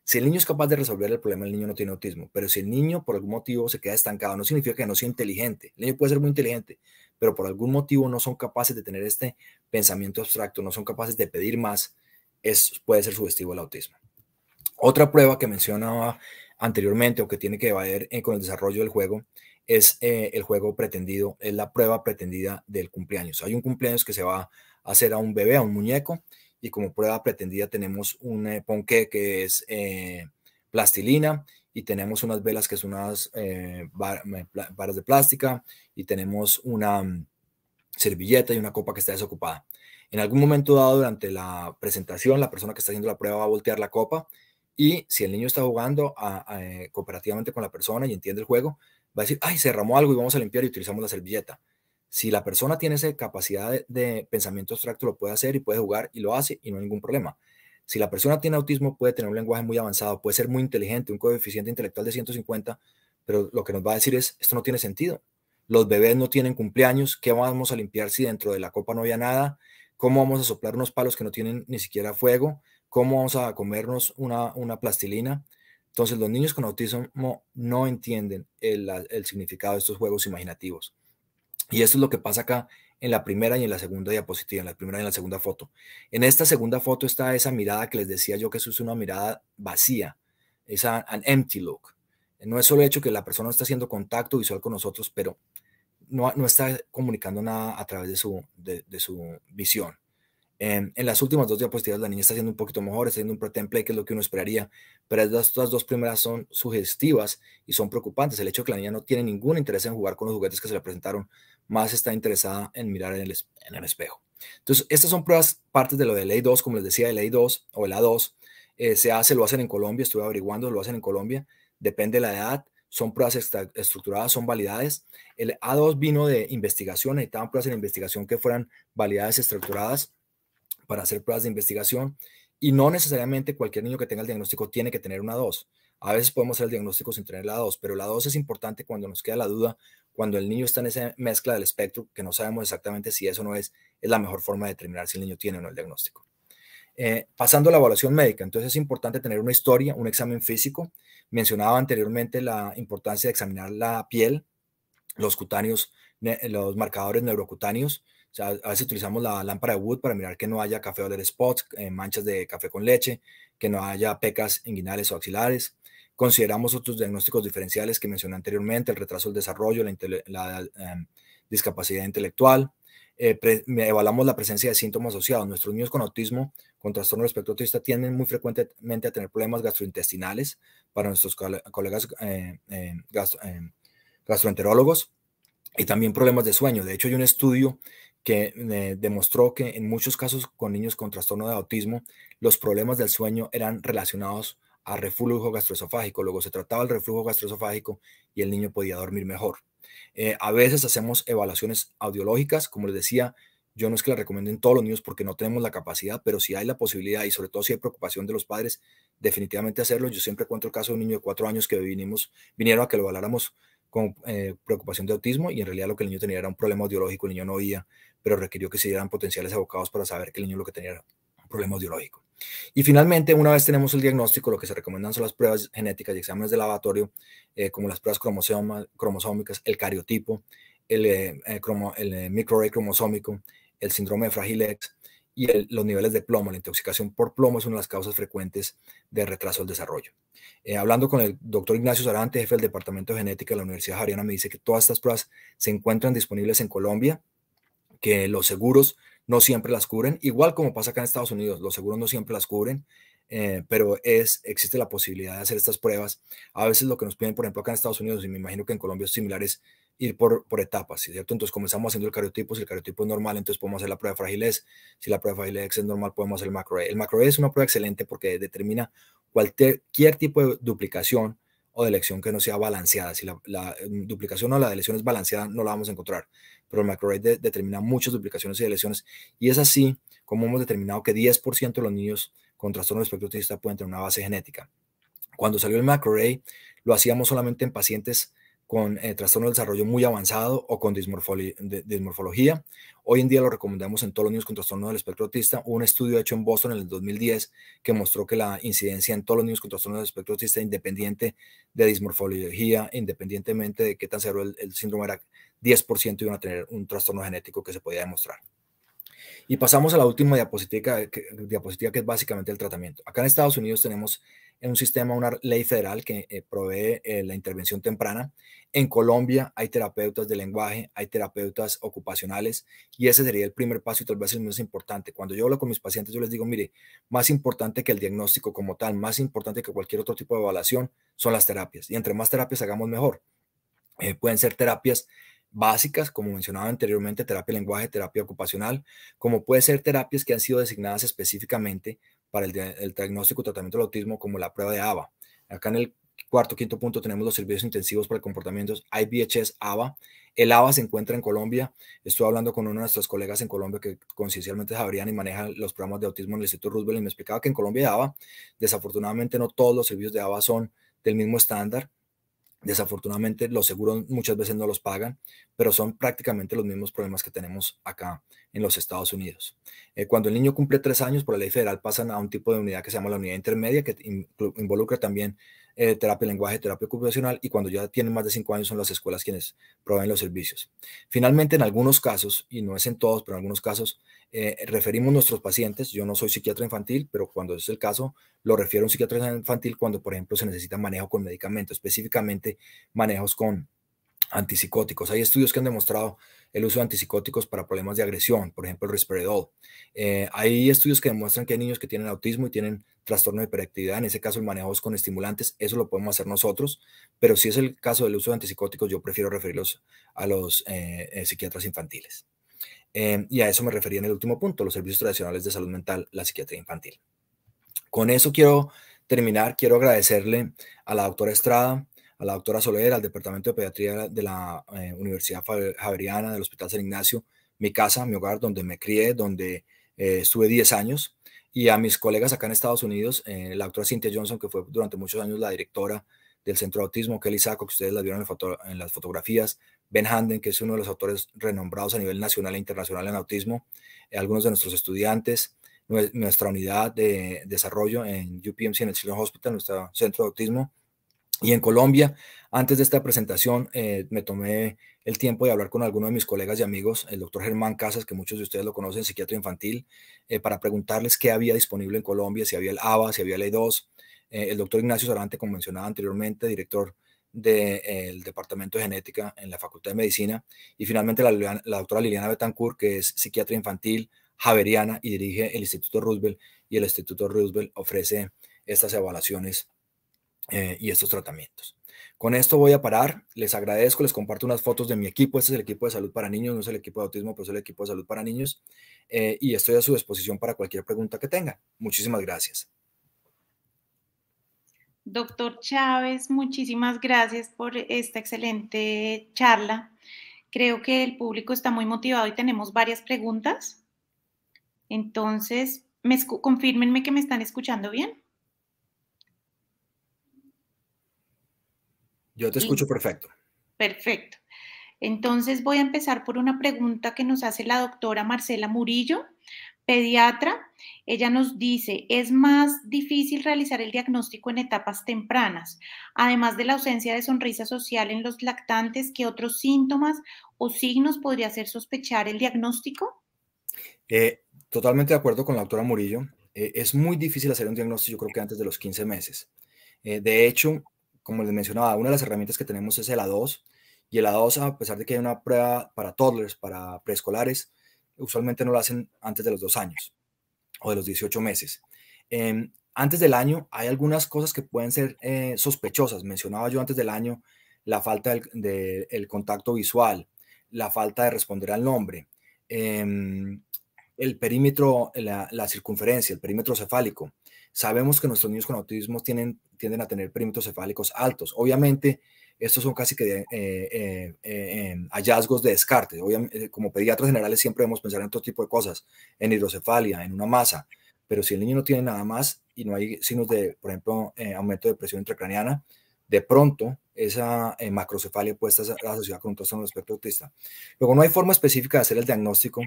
Si el niño es capaz de resolver el problema, el niño no tiene autismo, pero si el niño por algún motivo se queda estancado, no significa que no sea inteligente. El niño puede ser muy inteligente, pero por algún motivo no son capaces de tener este pensamiento abstracto, no son capaces de pedir más, puede ser sugestivo el autismo. Otra prueba que mencionaba anteriormente o que tiene que ver eh, con el desarrollo del juego es eh, el juego pretendido, es la prueba pretendida del cumpleaños. Hay un cumpleaños que se va a hacer a un bebé, a un muñeco, y como prueba pretendida tenemos un eh, ponqué que es plastilina y tenemos unas velas que son unas varas de plástica y tenemos una mm, servilleta y una copa que está desocupada. En algún momento dado durante la presentación, la persona que está haciendo la prueba va a voltear la copa y si el niño está jugando eh, cooperativamente con la persona y entiende el juego, va a decir, ay, se derramó algo y vamos a limpiar y utilizamos la servilleta. Si la persona tiene esa capacidad de, pensamiento abstracto, lo puede hacer y puede jugar y lo hace y no hay ningún problema. Si la persona tiene autismo, puede tener un lenguaje muy avanzado, puede ser muy inteligente, un coeficiente intelectual de 150, pero lo que nos va a decir es, esto no tiene sentido. Los bebés no tienen cumpleaños, ¿qué vamos a limpiar si dentro de la copa no había nada? ¿Cómo vamos a soplar unos palos que no tienen ni siquiera fuego? cómo vamos a comernos una, plastilina. Entonces los niños con autismo no entienden el, significado de estos juegos imaginativos. Y esto es lo que pasa acá en la primera y en la segunda diapositiva, en la primera y en la segunda foto. En esta segunda foto está esa mirada que les decía yo que eso es una mirada vacía, es an empty look. No es solo el hecho que la persona está haciendo contacto visual con nosotros, pero no, está comunicando nada a través de su, de su visión. En, las últimas dos diapositivas la niña está haciendo un poquito mejor, está haciendo un pre-template, que es lo que uno esperaría, pero estas las, dos primeras son sugestivas y son preocupantes. El hecho de que la niña no tiene ningún interés en jugar con los juguetes que se le presentaron, más está interesada en mirar en el, espejo. Entonces, estas son pruebas, partes de lo de ley 2, como les decía, de ley 2 o el A2, eh, se hace, lo hacen en Colombia, estuve averiguando, lo hacen en Colombia, depende de la edad, son pruebas estructuradas, son validades. El A2 vino de investigación, necesitaban pruebas en investigación que fueran validades estructuradas para hacer pruebas de investigación y no necesariamente cualquier niño que tenga el diagnóstico tiene que tener una 2. A veces podemos hacer el diagnóstico sin tener la 2, pero la 2 es importante cuando nos queda la duda, cuando el niño está en esa mezcla del espectro, que no sabemos exactamente si eso no es, es la mejor forma de determinar si el niño tiene o no el diagnóstico. Eh, pasando a la evaluación médica, entonces es importante tener una historia, un examen físico. Mencionaba anteriormente la importancia de examinar la piel, los cutáneos, los marcadores neurocutáneos, a veces utilizamos la lámpara de Wood para mirar que no haya café o oler spots, eh, manchas de café con leche, que no haya pecas inguinales o axilares. Consideramos otros diagnósticos diferenciales que mencioné anteriormente, el retraso del desarrollo, la, em, discapacidad intelectual. Eh, evaluamos la presencia de síntomas asociados. Nuestros niños con autismo, con trastorno respecto autista, tienden muy frecuentemente a tener problemas gastrointestinales para nuestros colegas eh, em, gastroenterólogos y también problemas de sueño. De hecho, hay un estudio que eh, demostró que en muchos casos con niños con trastorno de autismo, los problemas del sueño eran relacionados a reflujo gastroesofágico. Luego se trataba el reflujo gastroesofágico y el niño podía dormir mejor. Eh, a veces hacemos evaluaciones audiológicas, como les decía, yo no es que la recomienden todos los niños porque no tenemos la capacidad, pero si hay la posibilidad y sobre todo si hay preocupación de los padres, definitivamente hacerlo. Yo siempre cuento el caso de un niño de cuatro años que vinimos, vinieron a que lo evaluáramos con eh, preocupación de autismo y en realidad lo que el niño tenía era un problema audiológico, el niño no oía, pero requirió que se dieran potenciales abogados para saber que el niño lo que tenía era un problema biológico Y finalmente, una vez tenemos el diagnóstico, lo que se recomiendan son las pruebas genéticas y exámenes de laboratorio, eh, como las pruebas cromosómicas, el cariotipo, el, eh, eh el eh, microarray cromosómico, el síndrome de Fragile X y los niveles de plomo. La intoxicación por plomo es una de las causas frecuentes de retraso del desarrollo. hablando con el doctor Ignacio Sarante, jefe del Departamento de Genética de la Universidad Javeriana, me dice que todas estas pruebas se encuentran disponibles en Colombia que los seguros no siempre las cubren, igual como pasa acá en Estados Unidos, los seguros no siempre las cubren, eh, pero es, existe la posibilidad de hacer estas pruebas. A veces lo que nos piden, por ejemplo, acá en Estados Unidos, y me imagino que en Colombia es similar, es ir por, por etapas, ¿cierto? Entonces comenzamos haciendo el cariotipo, si el cariotipo es normal, entonces podemos hacer la prueba de fragilidad, si la prueba de fragilidad es normal, podemos hacer el macro. E. El macro e es una prueba excelente porque determina cualquier, tipo de duplicación o de elección que no sea balanceada. Si la, mm, duplicación o la elección es balanceada, no la vamos a encontrar pero el determina muchas duplicaciones y lesiones. Y es así como hemos determinado que 10% de los niños con trastorno espectro autista pueden tener una base genética. Cuando salió el ray, lo hacíamos solamente en pacientes con eh, trastorno de desarrollo muy avanzado o con de, dismorfología. Hoy en día lo recomendamos en todos los niños con trastorno del espectro autista. un estudio hecho en Boston en el 2010 que mostró que la incidencia en todos los niños con trastorno del espectro autista, independiente de dismorfología, independientemente de qué tan cero el, síndrome era, 10% iban a tener un trastorno genético que se podía demostrar. Y pasamos a la última diapositiva, diapositiva que es básicamente el tratamiento. Acá en Estados Unidos tenemos en un sistema, una ley federal que eh, provee eh, la intervención temprana. En Colombia hay terapeutas de lenguaje, hay terapeutas ocupacionales y ese sería el primer paso y tal vez el más importante. Cuando yo hablo con mis pacientes, yo les digo, mire, más importante que el diagnóstico como tal, más importante que cualquier otro tipo de evaluación son las terapias. Y entre más terapias hagamos mejor. Eh, pueden ser terapias básicas, como mencionaba anteriormente, terapia lenguaje, terapia ocupacional, como puede ser terapias que han sido designadas específicamente para el, diagnóstico y tratamiento del autismo, como la prueba de ABA. Acá en el cuarto, quinto punto tenemos los servicios intensivos para comportamientos IBHS ABA. El ABA se encuentra en Colombia. Estuve hablando con uno de nuestros colegas en Colombia que conciencialmente sabrían y manejan los programas de autismo en el Instituto Roosevelt y me explicaba que en Colombia ABA, desafortunadamente no todos los servicios de ABA son del mismo estándar. Desafortunadamente los seguros muchas veces no los pagan, pero son prácticamente los mismos problemas que tenemos acá en los Estados Unidos. Eh, cuando el niño cumple tres años, por la ley federal pasan a un tipo de unidad que se llama la unidad intermedia, que involucra también eh, terapia lenguaje, terapia ocupacional, y cuando ya tienen más de cinco años son las escuelas quienes proveen los servicios. Finalmente, en algunos casos, y no es en todos, pero en algunos casos, eh, referimos nuestros pacientes, yo no soy psiquiatra infantil, pero cuando es el caso, lo refiero a un psiquiatra infantil cuando, por ejemplo, se necesita manejo con medicamentos, específicamente manejos con antipsicóticos. Hay estudios que han demostrado el uso de antipsicóticos para problemas de agresión, por ejemplo, el risperidol. Eh, hay estudios que demuestran que hay niños que tienen autismo y tienen trastorno de hiperactividad. En ese caso, el manejo es con estimulantes. Eso lo podemos hacer nosotros, pero si es el caso del uso de antipsicóticos, yo prefiero referirlos a los eh, eh, psiquiatras infantiles. Em, y a eso me refería en el último punto, los servicios tradicionales de salud mental, la psiquiatría infantil. Con eso quiero terminar, quiero agradecerle a la doctora Estrada, a la doctora Soler, al Departamento de Pediatría de la eh, Universidad Javeriana, del Hospital San Ignacio, mi casa, mi hogar, donde me crié, donde eh, estuve 10 años, y a mis colegas acá en Estados Unidos, eh, la doctora Cynthia Johnson, que fue durante muchos años la directora del Centro de Autismo, Kelly Saco, que ustedes la vieron en, en las fotografías, Ben Handen, que es uno de los autores renombrados a nivel nacional e internacional en autismo, eh, algunos de nuestros estudiantes, nuestra unidad de desarrollo en UPMC, en el Children's Hospital, nuestro centro de autismo. Y en Colombia, antes de esta presentación, eh, me tomé el tiempo de hablar con algunos de mis colegas y amigos, el doctor Germán Casas, que muchos de ustedes lo conocen, psiquiatra infantil, eh, para preguntarles qué había disponible en Colombia, si había el ABA, si había el E2. el doctor Ignacio Sarante, como mencionaba anteriormente, director del eh, Departamento de Genética en la Facultad de Medicina. Y finalmente la, doctora Liliana Betancourt, que es psiquiatra infantil javeriana y dirige el Instituto Roosevelt. Y el Instituto Roosevelt ofrece estas evaluaciones eh, y estos tratamientos. Con esto voy a parar. Les agradezco, les comparto unas fotos de mi equipo. Este es el equipo de salud para niños, no es el equipo de autismo, pero es el equipo de salud para niños. Eh, y estoy a su disposición para cualquier pregunta que tenga. Muchísimas gracias. Doctor Chávez, muchísimas gracias por esta excelente charla. Creo que el público está muy motivado y tenemos varias preguntas. Entonces, me, confírmenme que me están escuchando bien. Yo te escucho perfecto. Perfecto. Entonces voy a empezar por una pregunta que nos hace la doctora Marcela Murillo pediatra, ella nos dice, es más difícil realizar el diagnóstico en etapas tempranas, además de la ausencia de sonrisa social en los lactantes, ¿qué otros síntomas o signos podría hacer sospechar el diagnóstico? Eh, totalmente de acuerdo con la doctora Murillo. Eh, es muy difícil hacer un diagnóstico, yo creo que antes de los 15 meses. Eh, de hecho, como les mencionaba, una de las herramientas que tenemos es el A2, y el A2, a pesar de que hay una prueba para toddlers, para preescolares, usualmente no lo hacen antes de los dos años o de los 18 meses. Em, antes del año hay algunas cosas que pueden ser eh, sospechosas. Mencionaba yo antes del año la falta del contacto visual, la falta de responder al nombre, em, el perímetro, la, circunferencia, el perímetro cefálico. Sabemos que nuestros niños con autismo tienen, tienden a tener perímetros cefálicos altos. Obviamente, estos son casi que eh, eh, eh, hallazgos de descarte. como pediatras generales siempre debemos pensar en todo tipo de cosas, en hidrocefalia, en una masa, pero si el niño no tiene nada más y no hay signos de, por ejemplo, aumento de presión intracraneana, de pronto esa macrocefalia puede estar asociada con un trastorno de espectro autista. Luego, no hay forma específica de hacer el diagnóstico,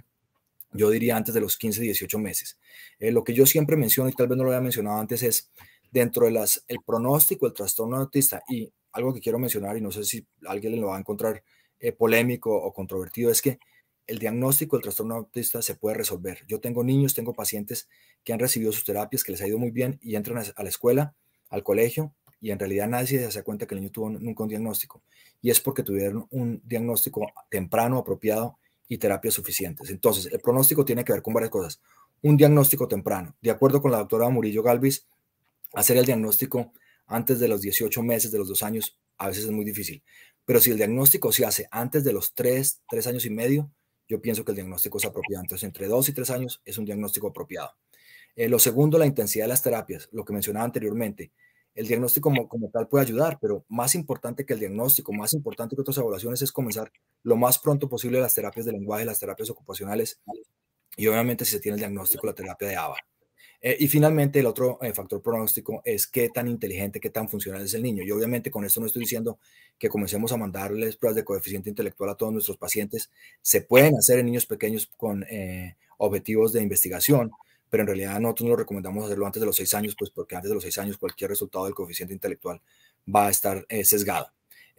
yo diría antes de los 15, 18 meses. lo que yo siempre menciono, y tal vez no lo había mencionado antes, es dentro de las, el pronóstico, el trastorno autista y algo que quiero mencionar y no sé si alguien lo va a encontrar eh, polémico o controvertido es que el diagnóstico del trastorno autista se puede resolver. Yo tengo niños, tengo pacientes que han recibido sus terapias, que les ha ido muy bien y entran a la escuela, al colegio y en realidad nadie se da cuenta que el niño tuvo nunca un diagnóstico y es porque tuvieron un diagnóstico temprano, apropiado y terapias suficientes. Entonces, el pronóstico tiene que ver con varias cosas. Un diagnóstico temprano, de acuerdo con la doctora Murillo Galvis, hacer el diagnóstico antes de los 18 meses, de los dos años, a veces es muy difícil. Pero si el diagnóstico se hace antes de los tres, tres años y medio, yo pienso que el diagnóstico es apropiado. Entonces, entre dos y tres años es un diagnóstico apropiado. Eh, lo segundo, la intensidad de las terapias, lo que mencionaba anteriormente. El diagnóstico como, como, tal puede ayudar, pero más importante que el diagnóstico, más importante que otras evaluaciones es comenzar lo más pronto posible las terapias de lenguaje, las terapias ocupacionales y obviamente si se tiene el diagnóstico, la terapia de ABA. Eh, y finalmente, el otro eh, factor pronóstico es qué tan inteligente, qué tan funcional es el niño. Y obviamente con esto no estoy diciendo que comencemos a mandarles pruebas de coeficiente intelectual a todos nuestros pacientes. Se pueden hacer en niños pequeños con eh, objetivos de investigación, pero en realidad nosotros no recomendamos hacerlo antes de los seis años, pues porque antes de los seis años cualquier resultado del coeficiente intelectual va a estar sesgado.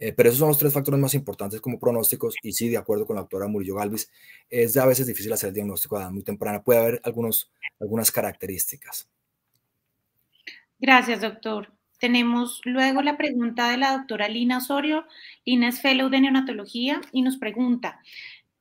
Eh, pero esos son los tres factores más importantes como pronósticos y sí, de acuerdo con la doctora Murillo Galvis, es a veces difícil hacer el diagnóstico a edad muy temprana. Puede haber algunos, algunas características. Gracias, doctor. Tenemos luego la pregunta de la doctora Lina Osorio. Lina es fellow de neonatología y nos pregunta,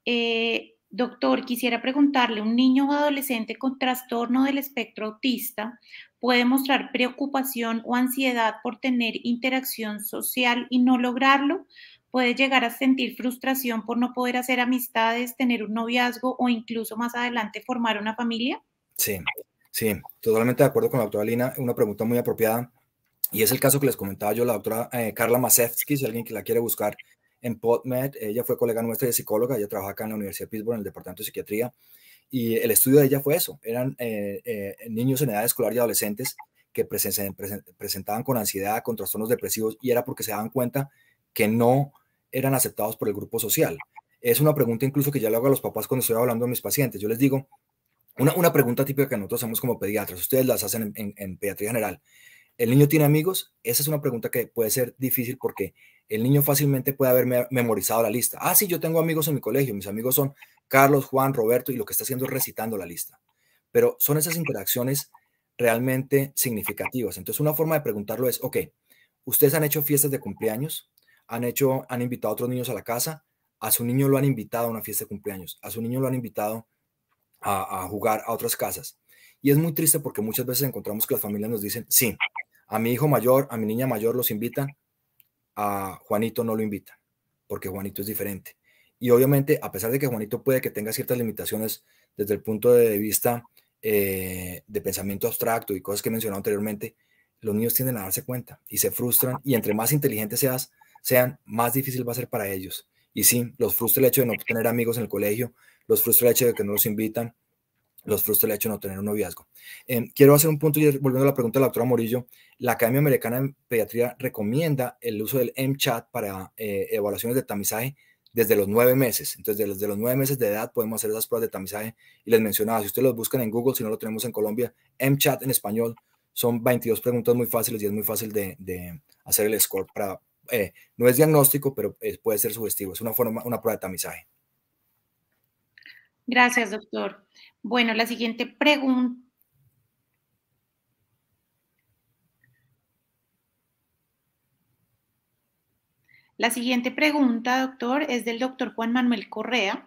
eh, Doctor, quisiera preguntarle, ¿un niño o adolescente con trastorno del espectro autista puede mostrar preocupación o ansiedad por tener interacción social y no lograrlo? ¿Puede llegar a sentir frustración por no poder hacer amistades, tener un noviazgo o incluso más adelante formar una familia? Sí, sí, totalmente de acuerdo con la doctora Lina, una pregunta muy apropiada. Y es el caso que les comentaba yo, la doctora eh, Carla Masevsky, si alguien que la quiere buscar, en PodMed. Ella fue colega nuestra de psicóloga, ella trabaja acá en la Universidad de Pittsburgh en el Departamento de Psiquiatría. Y el estudio de ella fue eso, eran eh, eh, niños en edad escolar y adolescentes que presentaban con ansiedad, con trastornos depresivos, y era porque se daban cuenta que no eran aceptados por el grupo social. Es una pregunta incluso que ya le hago a los papás cuando estoy hablando a mis pacientes. Yo les digo, una, una pregunta típica que nosotros hacemos como pediatras, ustedes las hacen en pediatría general. ¿El niño tiene amigos? Esa es una pregunta que puede ser difícil porque el niño fácilmente puede haber memorizado la lista. Ah, sí, yo tengo amigos en mi colegio. Mis amigos son Carlos, Juan, Roberto y lo que está haciendo es recitando la lista. Pero son esas interacciones realmente significativas. Entonces, una forma de preguntarlo es, ok, ustedes han hecho fiestas de cumpleaños, han hecho, han invitado a otros niños a la casa, a su niño lo han invitado a una fiesta de cumpleaños, a su niño lo han invitado a, a jugar a otras casas. Y es muy triste porque muchas veces encontramos que las familias nos dicen, sí, a mi hijo mayor, a mi niña mayor los invitan, a Juanito no lo invitan, porque Juanito es diferente. Y obviamente, a pesar de que Juanito puede que tenga ciertas limitaciones desde el punto de vista eh, de pensamiento abstracto y cosas que he mencionado anteriormente, los niños tienden a darse cuenta y se frustran y entre más inteligentes seas, sean, más difícil va a ser para ellos. Y sí, los frustra el hecho de no tener amigos en el colegio, los frustra el hecho de que no los invitan, los frustra el hecho no tener un noviazgo. Em, quiero hacer un punto y volviendo a la pregunta de la doctora Morillo, la Academia Americana de Pediatría recomienda el uso del MCHAT para eh, evaluaciones de tamizaje desde los nueve meses. Entonces, desde los nueve meses de edad podemos hacer esas pruebas de tamizaje. Y les mencionaba, si ustedes los buscan en Google, si no lo tenemos en Colombia, MCHAT en español, son 22 preguntas muy fáciles y es muy fácil de, hacer el score eh, no es diagnóstico, pero eh, puede ser sugestivo. Es una forma, una prueba de tamizaje. Gracias, doctor. Bueno, la siguiente pregunta. La siguiente pregunta, doctor, es del doctor Juan Manuel Correa,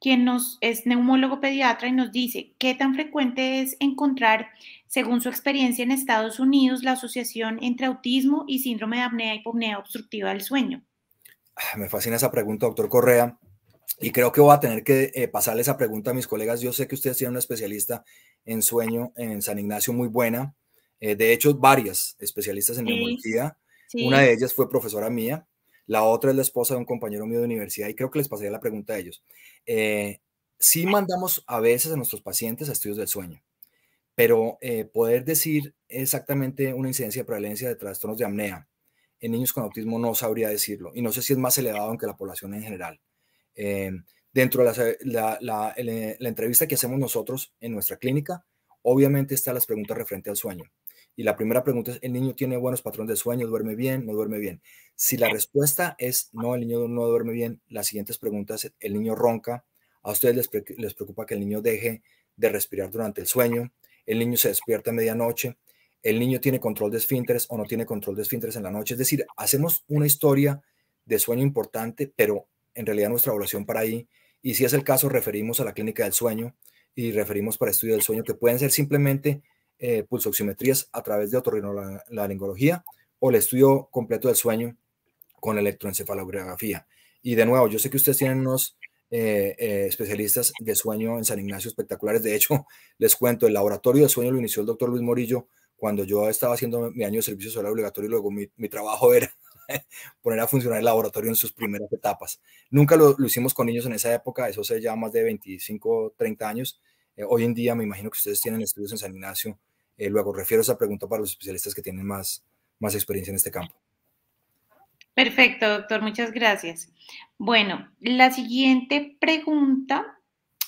quien nos es neumólogo pediatra y nos dice qué tan frecuente es encontrar, según su experiencia en Estados Unidos, la asociación entre autismo y síndrome de apnea y hipopnea obstructiva del sueño. Ah, me fascina esa pregunta, doctor Correa y creo que voy a tener que eh, pasarle esa pregunta a mis colegas. Yo sé que ustedes tienen una especialista en sueño en San Ignacio muy buena. Eh, de hecho, varias especialistas en neumología. Una de ellas fue profesora mía. La otra es la esposa de un compañero mío de universidad y creo que les pasaría la pregunta a ellos. Eh, sí mandamos a veces a nuestros pacientes a estudios del sueño, pero poder decir exactamente una incidencia de prevalencia de trastornos de apnea en niños con autismo no sabría decirlo y no sé si es más elevado que la población en general. Em, dentro de eh, eh, la, entrevista que hacemos nosotros en nuestra clínica, obviamente están las preguntas referente al sueño. Y la primera pregunta es, ¿el niño tiene buenos patrones de sueño? ¿Duerme bien? ¿No duerme bien? Si la respuesta es no, el niño no duerme bien, las siguientes preguntas, ¿el niño ronca? ¿A ustedes les preocupa que el niño deje de respirar durante el sueño? ¿El niño se despierta a medianoche? ¿El niño tiene control de esfínteres o no tiene control de esfínteres en la noche? Es decir, hacemos una historia de sueño importante, pero en realidad nuestra evaluación para ahí. Y si es el caso, referimos a la clínica del sueño y referimos para estudio del sueño, que pueden ser simplemente eh, pulsoximetrías a través de otorrinolaringología o el estudio completo del sueño con electroencefalografía. Y de nuevo, yo sé que ustedes tienen unos eh, eh, especialistas de sueño en San Ignacio espectaculares. De hecho, [LAUGHS] les cuento, el laboratorio de sueño lo inició el doctor Luis Morillo cuando yo estaba haciendo mi año de servicio solar obligatorio, y luego mi trabajo era [LAUGHS] poner a funcionar el laboratorio en sus primeras etapas. Nunca lo, lo hicimos con niños en esa época, eso se lleva más de 25, 30 años. Eh, hoy en día me imagino que ustedes tienen estudios en San Ignacio. Eh, luego refiero esa pregunta para los especialistas que tienen más, más experiencia en este campo. Perfecto, doctor, muchas gracias. Bueno, la siguiente pregunta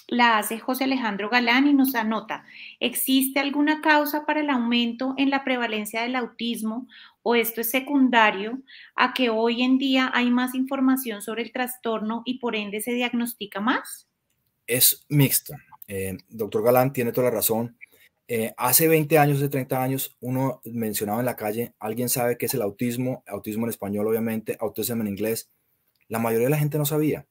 la hace José Alejandro Galán y nos anota, ¿existe alguna causa para el aumento en la prevalencia del autismo o esto es secundario a que hoy en día hay más información sobre el trastorno y por ende se diagnostica más? Es mixto. Eh, doctor Galán tiene toda la razón. Eh, hace 20 años, de 30 años, uno mencionaba en la calle, alguien sabe qué es el autismo, autismo en español obviamente, autismo en inglés. La mayoría de la gente no sabía.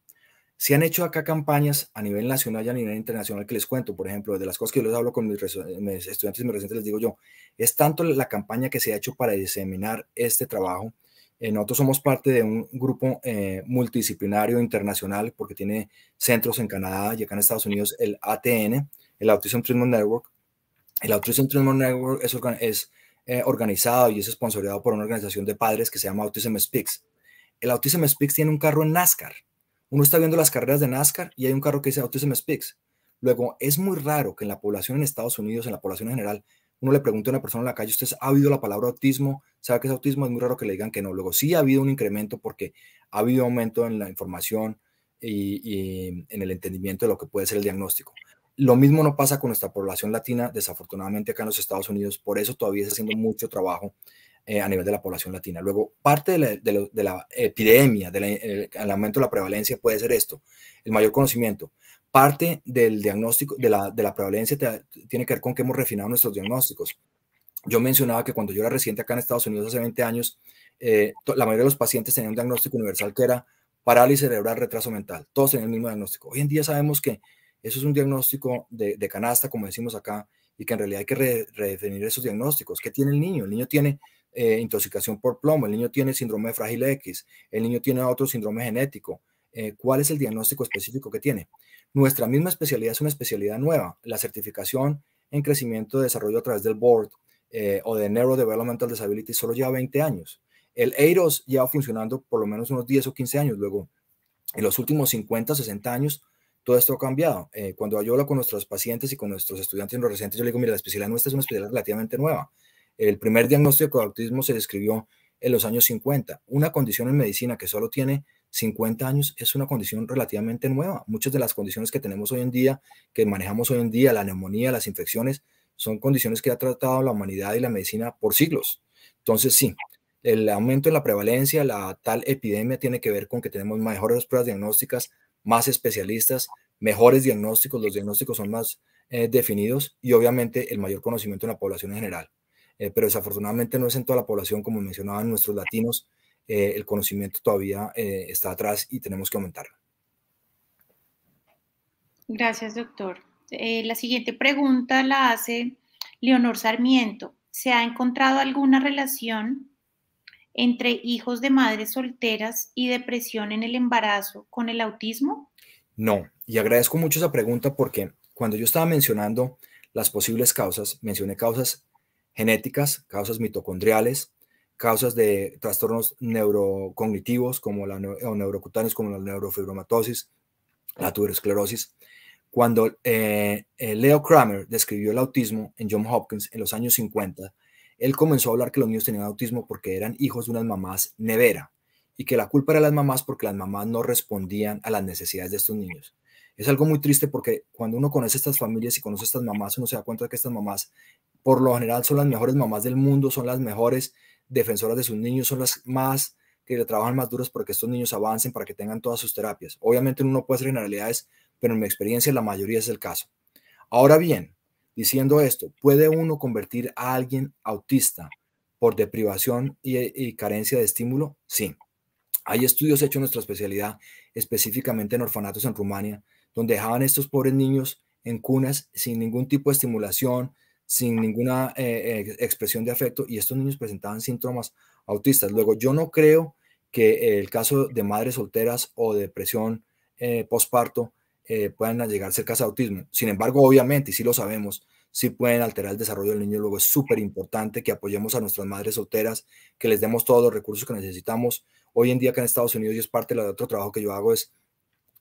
Se han hecho acá campañas a nivel nacional y a nivel internacional que les cuento, por ejemplo, de las cosas que yo les hablo con mis, eh, estudiantes y mis recientes les digo yo, es tanto la campaña que se ha hecho para diseminar este trabajo. Eh, nosotros somos parte de un grupo eh, multidisciplinario internacional porque tiene centros en Canadá y acá en Estados Unidos, el ATN, el Autism Treatment Network. El Autism Treatment Network es, organizado y es patrocinado por una organización de padres que se llama Autism Speaks. El Autism Speaks tiene un carro en NASCAR uno está viendo las carreras de NASCAR y hay un carro que dice Autism Speaks. Luego, es muy raro que en la población en Estados Unidos, en la población general, uno le pregunte a una persona en la calle, ¿usted ha habido la palabra autismo? ¿Sabe que es autismo? Es muy raro que le digan que no. Luego, sí ha habido un incremento porque ha habido aumento en la información y, en el entendimiento de lo que puede ser el diagnóstico. Lo mismo no pasa con nuestra población latina, desafortunadamente acá en los Estados Unidos, por eso todavía está haciendo mucho trabajo eh, a nivel de la población latina. Luego, parte de la, epidemia, del aumento de la prevalencia puede ser esto, el mayor conocimiento. Parte del diagnóstico de la, prevalencia tiene que ver con que hemos refinado nuestros diagnósticos. Yo mencionaba que cuando yo era reciente acá en Estados Unidos hace 20 años, eh, la mayoría de los pacientes tenían un diagnóstico universal que era parálisis cerebral, retraso mental. Todos tenían el mismo diagnóstico. Hoy en día sabemos que eso es un diagnóstico de, canasta, como decimos acá, y que en realidad hay que redefinir esos diagnósticos. ¿Qué tiene el niño? El niño tiene eh, intoxicación por plomo, el niño tiene síndrome de frágil X, el niño tiene otro síndrome genético, eh, cuál es el diagnóstico específico que tiene. Nuestra misma especialidad es una especialidad nueva, la certificación en crecimiento y desarrollo a través del board eh, o de Neurodevelopmental Disability solo lleva 20 años. El EIROS lleva funcionando por lo menos unos 10 o 15 años. Luego, en los últimos 50, 60 años, todo esto ha cambiado. cuando yo hablo con nuestros pacientes y con nuestros estudiantes en los recientes, yo les digo, mira, la especialidad nuestra es una especialidad relativamente nueva. El primer diagnóstico de autismo se describió en los años 50. Una condición en medicina que solo tiene 50 años es una condición relativamente nueva. Muchas de las condiciones que tenemos hoy en día, que manejamos hoy en día, la neumonía, las infecciones, son condiciones que ha tratado la humanidad y la medicina por siglos. Entonces, sí, el aumento en la prevalencia, la tal epidemia tiene que ver con que tenemos mejores pruebas diagnósticas, más especialistas, mejores diagnósticos, los diagnósticos son más eh, definidos y obviamente el mayor conocimiento en la población en general. Eh, pero desafortunadamente no es en toda la población, como mencionaban nuestros latinos, eh, el conocimiento todavía eh, está atrás y tenemos que aumentarlo. Gracias, doctor. la siguiente pregunta la hace Leonor Sarmiento. ¿Se ha encontrado alguna relación entre hijos de madres solteras y depresión en el embarazo con el autismo? No, y agradezco mucho esa pregunta porque cuando yo estaba mencionando las posibles causas, mencioné causas genéticas, causas mitocondriales, causas de trastornos neurocognitivos como la o neurocutáneos como la neurofibromatosis, la tuberosclerosis. Cuando eh, eh, Leo Kramer describió el autismo en John Hopkins en los años 50, él comenzó a hablar que los niños tenían autismo porque eran hijos de unas mamás nevera y que la culpa era de las mamás porque las mamás no respondían a las necesidades de estos niños. Es algo muy triste porque cuando uno conoce estas familias y conoce estas mamás, uno se da cuenta que estas mamás, por lo general, son las mejores mamás del mundo, son las mejores defensoras de sus niños, son las más que trabajan más duras para que estos niños avancen, para que tengan todas sus terapias. Obviamente uno no puede hacer generalidades, pero en mi experiencia la mayoría es el caso. Ahora bien, diciendo esto, ¿puede uno convertir a alguien autista por deprivación y, y, carencia de estímulo? Sí. Hay estudios hechos en nuestra especialidad, específicamente en orfanatos en Rumania, donde dejaban estos pobres niños en cunas sin ningún tipo de estimulación, sin ninguna eh, eh, expresión de afecto, y estos niños presentaban síntomas autistas. Luego, yo no creo que eh, el caso de madres solteras o depresión postparto puedan llegar casos de autismo. Sin embargo, obviamente, y sí lo sabemos, sí pueden alterar el desarrollo del niño. Luego es súper importante que apoyemos a nuestras madres solteras, que les demos todos los recursos que necesitamos. Hoy en día acá en Estados Unidos, y es parte del otro trabajo que yo hago, es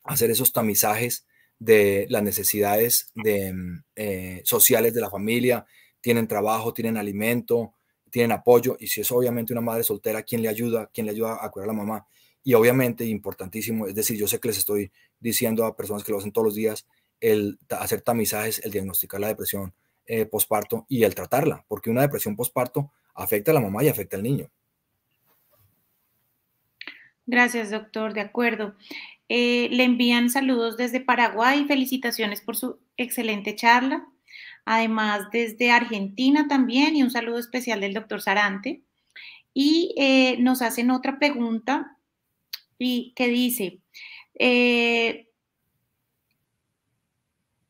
hacer esos tamizajes de las necesidades eh, sociales de la familia, tienen trabajo, tienen alimento, tienen apoyo, y si es obviamente una madre soltera, ¿quién le ayuda? ¿Quién le ayuda a cuidar a la mamá? Y obviamente, importantísimo, es decir, yo sé que les estoy diciendo a personas que lo hacen todos los días, el hacer tamizajes, el diagnosticar la depresión eh, posparto y el tratarla, porque una depresión posparto afecta a la mamá y afecta al niño. Gracias, doctor, de acuerdo. Eh, le envían saludos desde Paraguay, felicitaciones por su excelente charla. Además, desde Argentina también, y un saludo especial del doctor Sarante. Y eh, nos hacen otra pregunta y que dice, eh,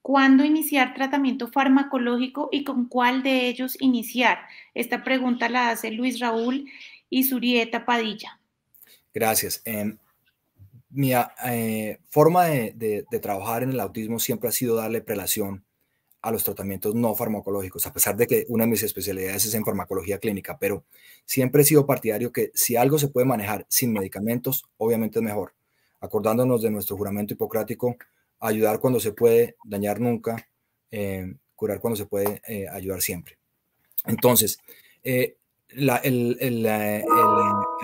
¿cuándo iniciar tratamiento farmacológico y con cuál de ellos iniciar? Esta pregunta la hace Luis Raúl y Surieta Padilla. Gracias mi ah, eh, forma de, trabajar en el autismo siempre ha sido darle prelación a los tratamientos no farmacológicos, a pesar de que una de mis especialidades es en farmacología clínica, pero siempre he sido partidario que si algo se puede manejar sin medicamentos, obviamente es mejor, acordándonos de nuestro juramento hipocrático, ayudar cuando se puede, dañar nunca, eh, curar cuando se puede, eh, ayudar siempre. Entonces, el,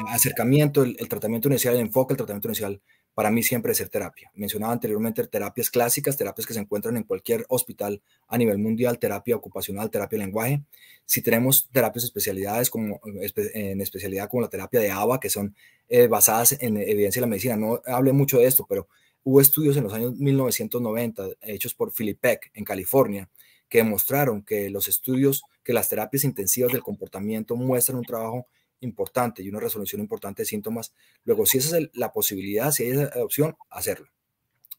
acercamiento, el, el, tratamiento inicial, el enfoque, el tratamiento inicial para mí siempre es ser terapia. Mencionaba anteriormente terapias clásicas, terapias que se encuentran en cualquier hospital a nivel mundial, terapia ocupacional, terapia de lenguaje. Si tenemos terapias especialidades como, eh, en especialidad como la terapia de ABA, que son eh, basadas en evidencia de la medicina, no hablé mucho de esto, pero hubo estudios en los años 1990 hechos por Philip en California que demostraron que los estudios, que las terapias intensivas del comportamiento muestran un trabajo importante y una resolución importante de síntomas. Luego, si esa es la posibilidad, si hay esa opción, hacerlo.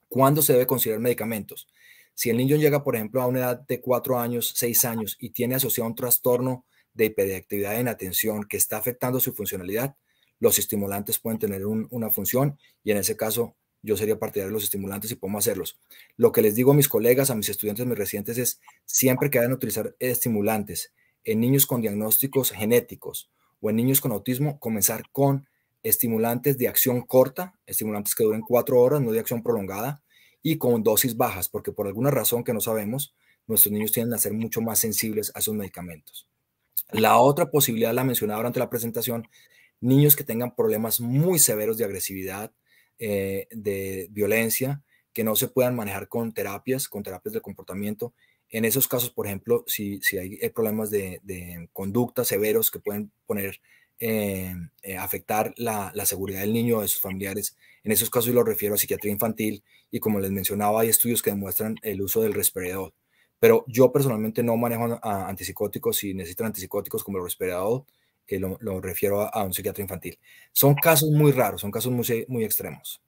¿Cuándo se debe considerar medicamentos? Si el niño llega, por ejemplo, a una edad de cuatro años, 6 años y tiene asociado un trastorno de hiperactividad en atención que está afectando su funcionalidad, los estimulantes pueden tener una función y en ese caso yo sería partidario de los estimulantes y podemos hacerlos. Lo que les digo a mis colegas, a mis estudiantes, a mis residentes es siempre que vayan utilizar estimulantes en niños con diagnósticos genéticos o en niños con autismo, comenzar con estimulantes de acción corta, estimulantes que duren cuatro horas, no de acción prolongada, y con dosis bajas, porque por alguna razón que no sabemos, nuestros niños tienden a ser mucho más sensibles a sus medicamentos. La otra posibilidad la mencionaba durante la presentación, niños que tengan problemas muy severos de agresividad, eh, de violencia, que no se puedan manejar con terapias, con terapias de comportamiento en esos casos, por ejemplo, si, hay eh, problemas de, conducta severos que pueden poner, eh, eh, afectar la, seguridad del niño o de sus familiares, en esos casos lo refiero a psiquiatría infantil y como les mencionaba, hay estudios que demuestran el uso del respirador. Pero yo personalmente no manejo ah, antipsicóticos, si necesitan antipsicóticos como el respirador, lo, refiero a, a, un psiquiatra infantil. Son casos muy raros, son casos muy, muy extremos.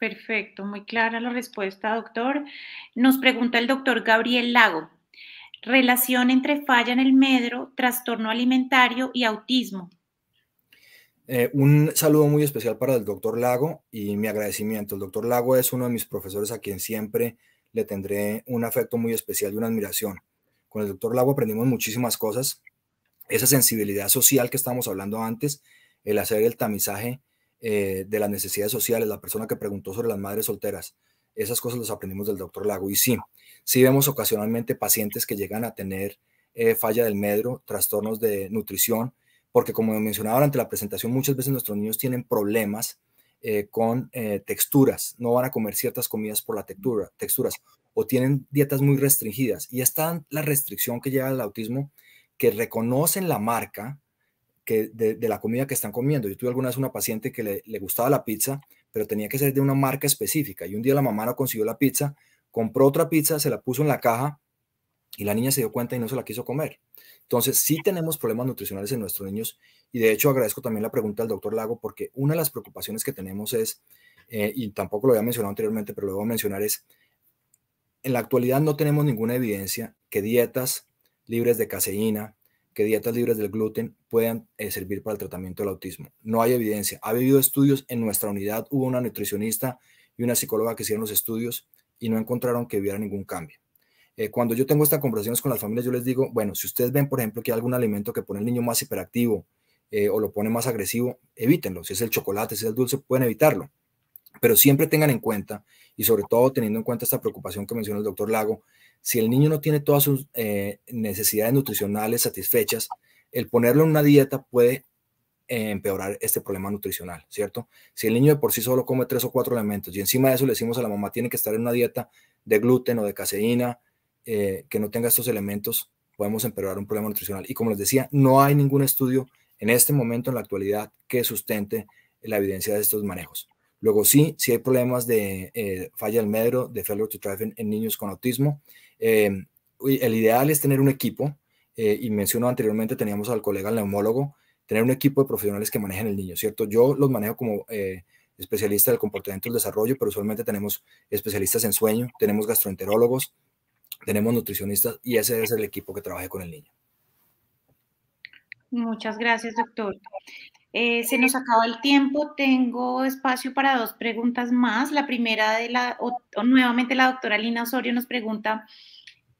Perfecto, muy clara la respuesta, doctor. Nos pregunta el doctor Gabriel Lago. Relación entre falla en el medro, trastorno alimentario y autismo. Eh, un saludo muy especial para el doctor Lago y mi agradecimiento. El doctor Lago es uno de mis profesores a quien siempre le tendré un afecto muy especial y una admiración. Con el doctor Lago aprendimos muchísimas cosas. Esa sensibilidad social que estábamos hablando antes, el hacer el tamizaje eh, de las necesidades sociales, la persona que preguntó sobre las madres solteras, esas cosas las aprendimos del doctor Lago. Y sí, sí vemos ocasionalmente pacientes que llegan a tener eh, falla del medro, trastornos de nutrición, porque como mencionaba durante la presentación, muchas veces nuestros niños tienen problemas eh, con texturas, no van a comer ciertas comidas por la textura, texturas, o tienen dietas muy restringidas. Y está la restricción que llega al autismo, que reconocen la marca, de, la comida que están comiendo. Yo tuve alguna vez una paciente que le, gustaba la pizza, pero tenía que ser de una marca específica. Y un día la mamá no consiguió la pizza, compró otra pizza, se la puso en la caja y la niña se dio cuenta y no se la quiso comer. Entonces, sí tenemos problemas nutricionales en nuestros niños. Y de hecho, agradezco también la pregunta del doctor Lago, porque una de las preocupaciones que tenemos es, eh, y tampoco lo había mencionado anteriormente, pero lo voy a mencionar, es en la actualidad no tenemos ninguna evidencia que dietas libres de caseína, que dietas libres del gluten puedan eh, servir para el tratamiento del autismo. No hay evidencia. Ha habido estudios en nuestra unidad, hubo una nutricionista y una psicóloga que hicieron los estudios y no encontraron que hubiera ningún cambio. Eh, cuando yo tengo estas conversaciones con las familias, yo les digo, bueno, si ustedes ven, por ejemplo, que hay algún alimento que pone al niño más hiperactivo eh, o lo pone más agresivo, evítenlo. Si es el chocolate, si es el dulce, pueden evitarlo. Pero siempre tengan en cuenta, y sobre todo teniendo en cuenta esta preocupación que menciona el doctor Lago, si el niño no tiene todas sus eh, necesidades nutricionales satisfechas, el ponerlo en una dieta puede eh, empeorar este problema nutricional, ¿cierto? Si el niño de por sí solo come tres o cuatro elementos y encima de eso le decimos a la mamá tiene que estar en una dieta de gluten o de caseína eh, que no tenga estos elementos, podemos empeorar un problema nutricional. Y como les decía, no hay ningún estudio en este momento, en la actualidad, que sustente la evidencia de estos manejos. Luego sí, si hay problemas de eh, falla del medro, de failure to drive en, niños con autismo. Em, el ideal es tener un equipo, eh, y mencionó anteriormente, teníamos al colega el neumólogo, tener un equipo de profesionales que manejen el niño, ¿cierto? Yo los manejo como eh, especialista del comportamiento y el desarrollo, pero usualmente tenemos especialistas en sueño, tenemos gastroenterólogos, tenemos nutricionistas y ese es el equipo que trabaja con el niño. Muchas gracias, doctor. Eh, se nos acaba el tiempo, tengo espacio para dos preguntas más. La primera de la, nuevamente la doctora Lina Osorio nos pregunta,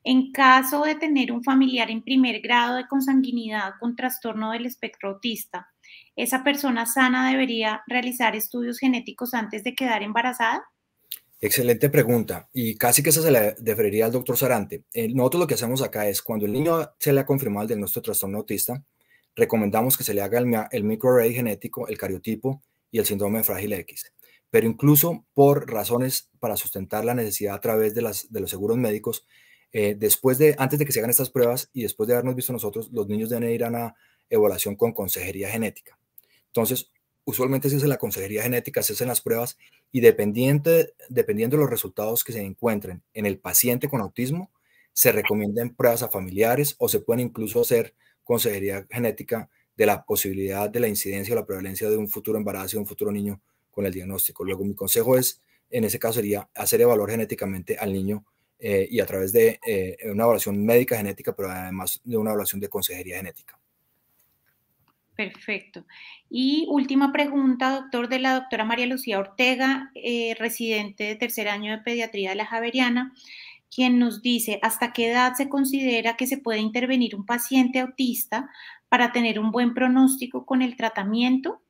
en caso de tener un familiar en primer grado de consanguinidad con trastorno del espectro autista, ¿esa persona sana debería realizar estudios genéticos antes de quedar embarazada? Excelente pregunta. Y casi que esa se la deferiría al doctor Sarante. Eh, nosotros lo que hacemos acá es, cuando el niño se le ha confirmado el nuestro trastorno autista, recomendamos que se le haga el, microarray genético, el cariotipo y el síndrome de frágil X. Pero incluso por razones para sustentar la necesidad a través de, los seguros médicos, eh, después de, antes de que se hagan estas pruebas y después de habernos visto nosotros, los niños deben ir a una evaluación con consejería genética. Entonces, usualmente se hace la consejería genética, se hacen las pruebas y dependiente, dependiendo de los resultados que se encuentren en el paciente con autismo, se recomiendan pruebas a familiares o se pueden incluso hacer consejería genética de la posibilidad de la incidencia o la prevalencia de un futuro embarazo de un futuro niño con el diagnóstico. Luego, mi consejo es, en ese caso, sería hacer evaluar genéticamente al niño eh, y a través de eh, una evaluación médica genética, pero además de una evaluación de consejería genética. Perfecto. Y última pregunta, doctor, de la doctora María Lucía Ortega, eh, residente de tercer año de pediatría de la Javeriana quien nos dice hasta qué edad se considera que se puede intervenir un paciente autista para tener un buen pronóstico con el tratamiento?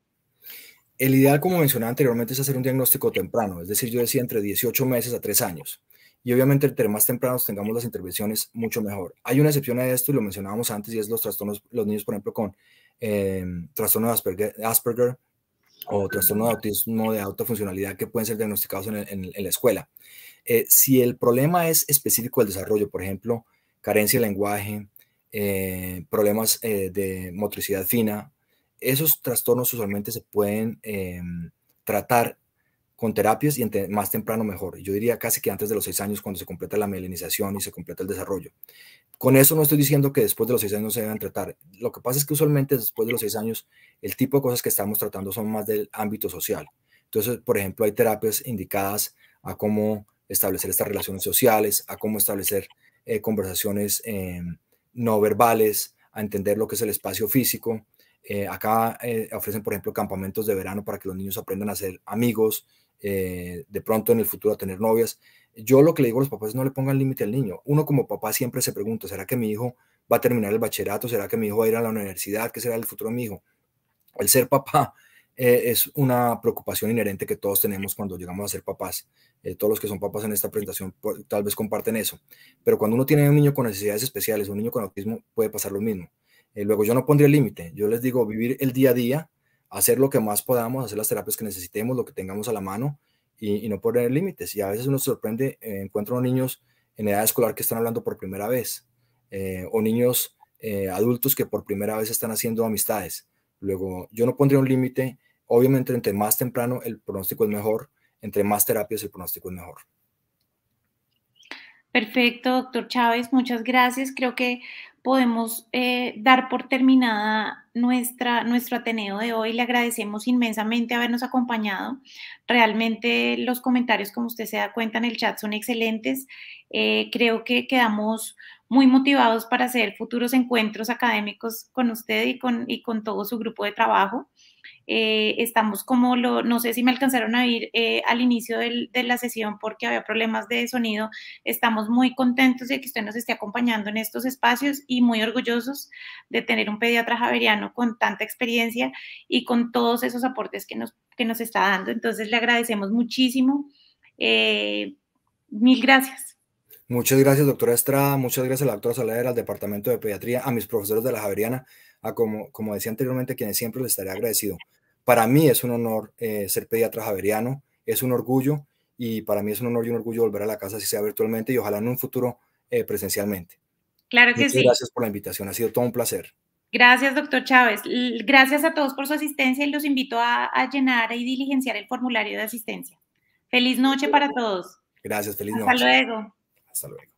El ideal, como mencionaba anteriormente, es hacer un diagnóstico temprano, es decir, yo decía entre 18 meses a 3 años. Y obviamente, entre más temprano tengamos las intervenciones, mucho mejor. Hay una excepción a esto, y lo mencionábamos antes, y es los trastornos, los niños, por ejemplo, con em, trastorno de Asperger, o trastorno de autismo de alta funcionalidad que pueden ser diagnosticados en la escuela. Eh, si el problema es específico del desarrollo, por ejemplo, carencia de lenguaje, eh, problemas eh, de motricidad fina, esos trastornos usualmente se pueden em, tratar con terapias y más temprano mejor. Yo diría casi que antes de los seis años cuando se completa la melanización y se completa el desarrollo. Con eso no estoy diciendo que después de los seis años no se deben tratar. Lo que pasa es que usualmente después de los seis años el tipo de cosas que estamos tratando son más del ámbito social. Entonces, por ejemplo, hay terapias indicadas a cómo establecer estas relaciones sociales, a cómo establecer eh, conversaciones em, no verbales, a entender lo que es el espacio físico. Eh, acá eh, ofrecen, por ejemplo, campamentos de verano para que los niños aprendan a ser amigos, de pronto en el futuro a tener novias. Yo lo que le digo a los papás es no le pongan límite al niño. Uno como papá siempre se pregunta, ¿será que mi hijo va a terminar el bachillerato? ¿Será que mi hijo va a ir a la universidad? ¿Qué será el futuro de mi hijo? El ser papá eh, es una preocupación inherente que todos tenemos cuando llegamos a ser papás. Eh, todos los que son papás en esta presentación pues, tal vez comparten eso. Pero cuando uno tiene un niño con necesidades especiales, un niño con autismo, puede pasar lo mismo. Eh, luego yo no pondría límite. Yo les digo vivir el día a día, hacer lo que más podamos, hacer las terapias que necesitemos, lo que tengamos a la mano y, y no poner límites. Y a veces uno se sorprende, encuentro niños en edad escolar que están hablando por primera vez o niños adultos que por primera vez están haciendo amistades. Luego, yo no pondría un límite Obviamente, entre más temprano el pronóstico es mejor, entre más terapias el pronóstico es mejor. Perfecto, doctor Chávez, muchas gracias. Creo que podemos eh, dar por terminada nuestra, nuestro Ateneo de hoy. Le agradecemos inmensamente habernos acompañado. Realmente los comentarios, como usted se da cuenta en el chat, son excelentes. Eh, creo que quedamos muy motivados para hacer futuros encuentros académicos con usted y y con todo su grupo de trabajo. Eh, estamos como lo, no sé si me alcanzaron a ir eh, al inicio del, de la sesión porque había problemas de sonido. Estamos muy contentos de que usted nos esté acompañando en estos espacios y muy orgullosos de tener un pediatra javeriano con tanta experiencia y con todos esos aportes que nos, que nos está dando. Entonces le agradecemos muchísimo. Eh, mil gracias. Muchas gracias, doctora Estrada. Muchas gracias a la doctora Salera, al Departamento de Pediatría, a mis profesores de la Javeriana como, decía anteriormente, quienes siempre les estaré agradecido. Para mí es un honor eh, ser pediatra javeriano, es un orgullo y para mí es un honor y un orgullo volver a la casa, si sea virtualmente y ojalá en un futuro eh, presencialmente. Claro que sí. Gracias por la invitación, ha sido todo un placer. Gracias, doctor Chávez. Gracias a todos por su asistencia y los invito a, llenar y diligenciar el formulario de asistencia. Feliz noche para todos. Gracias, feliz noche. Hasta luego. Hasta luego.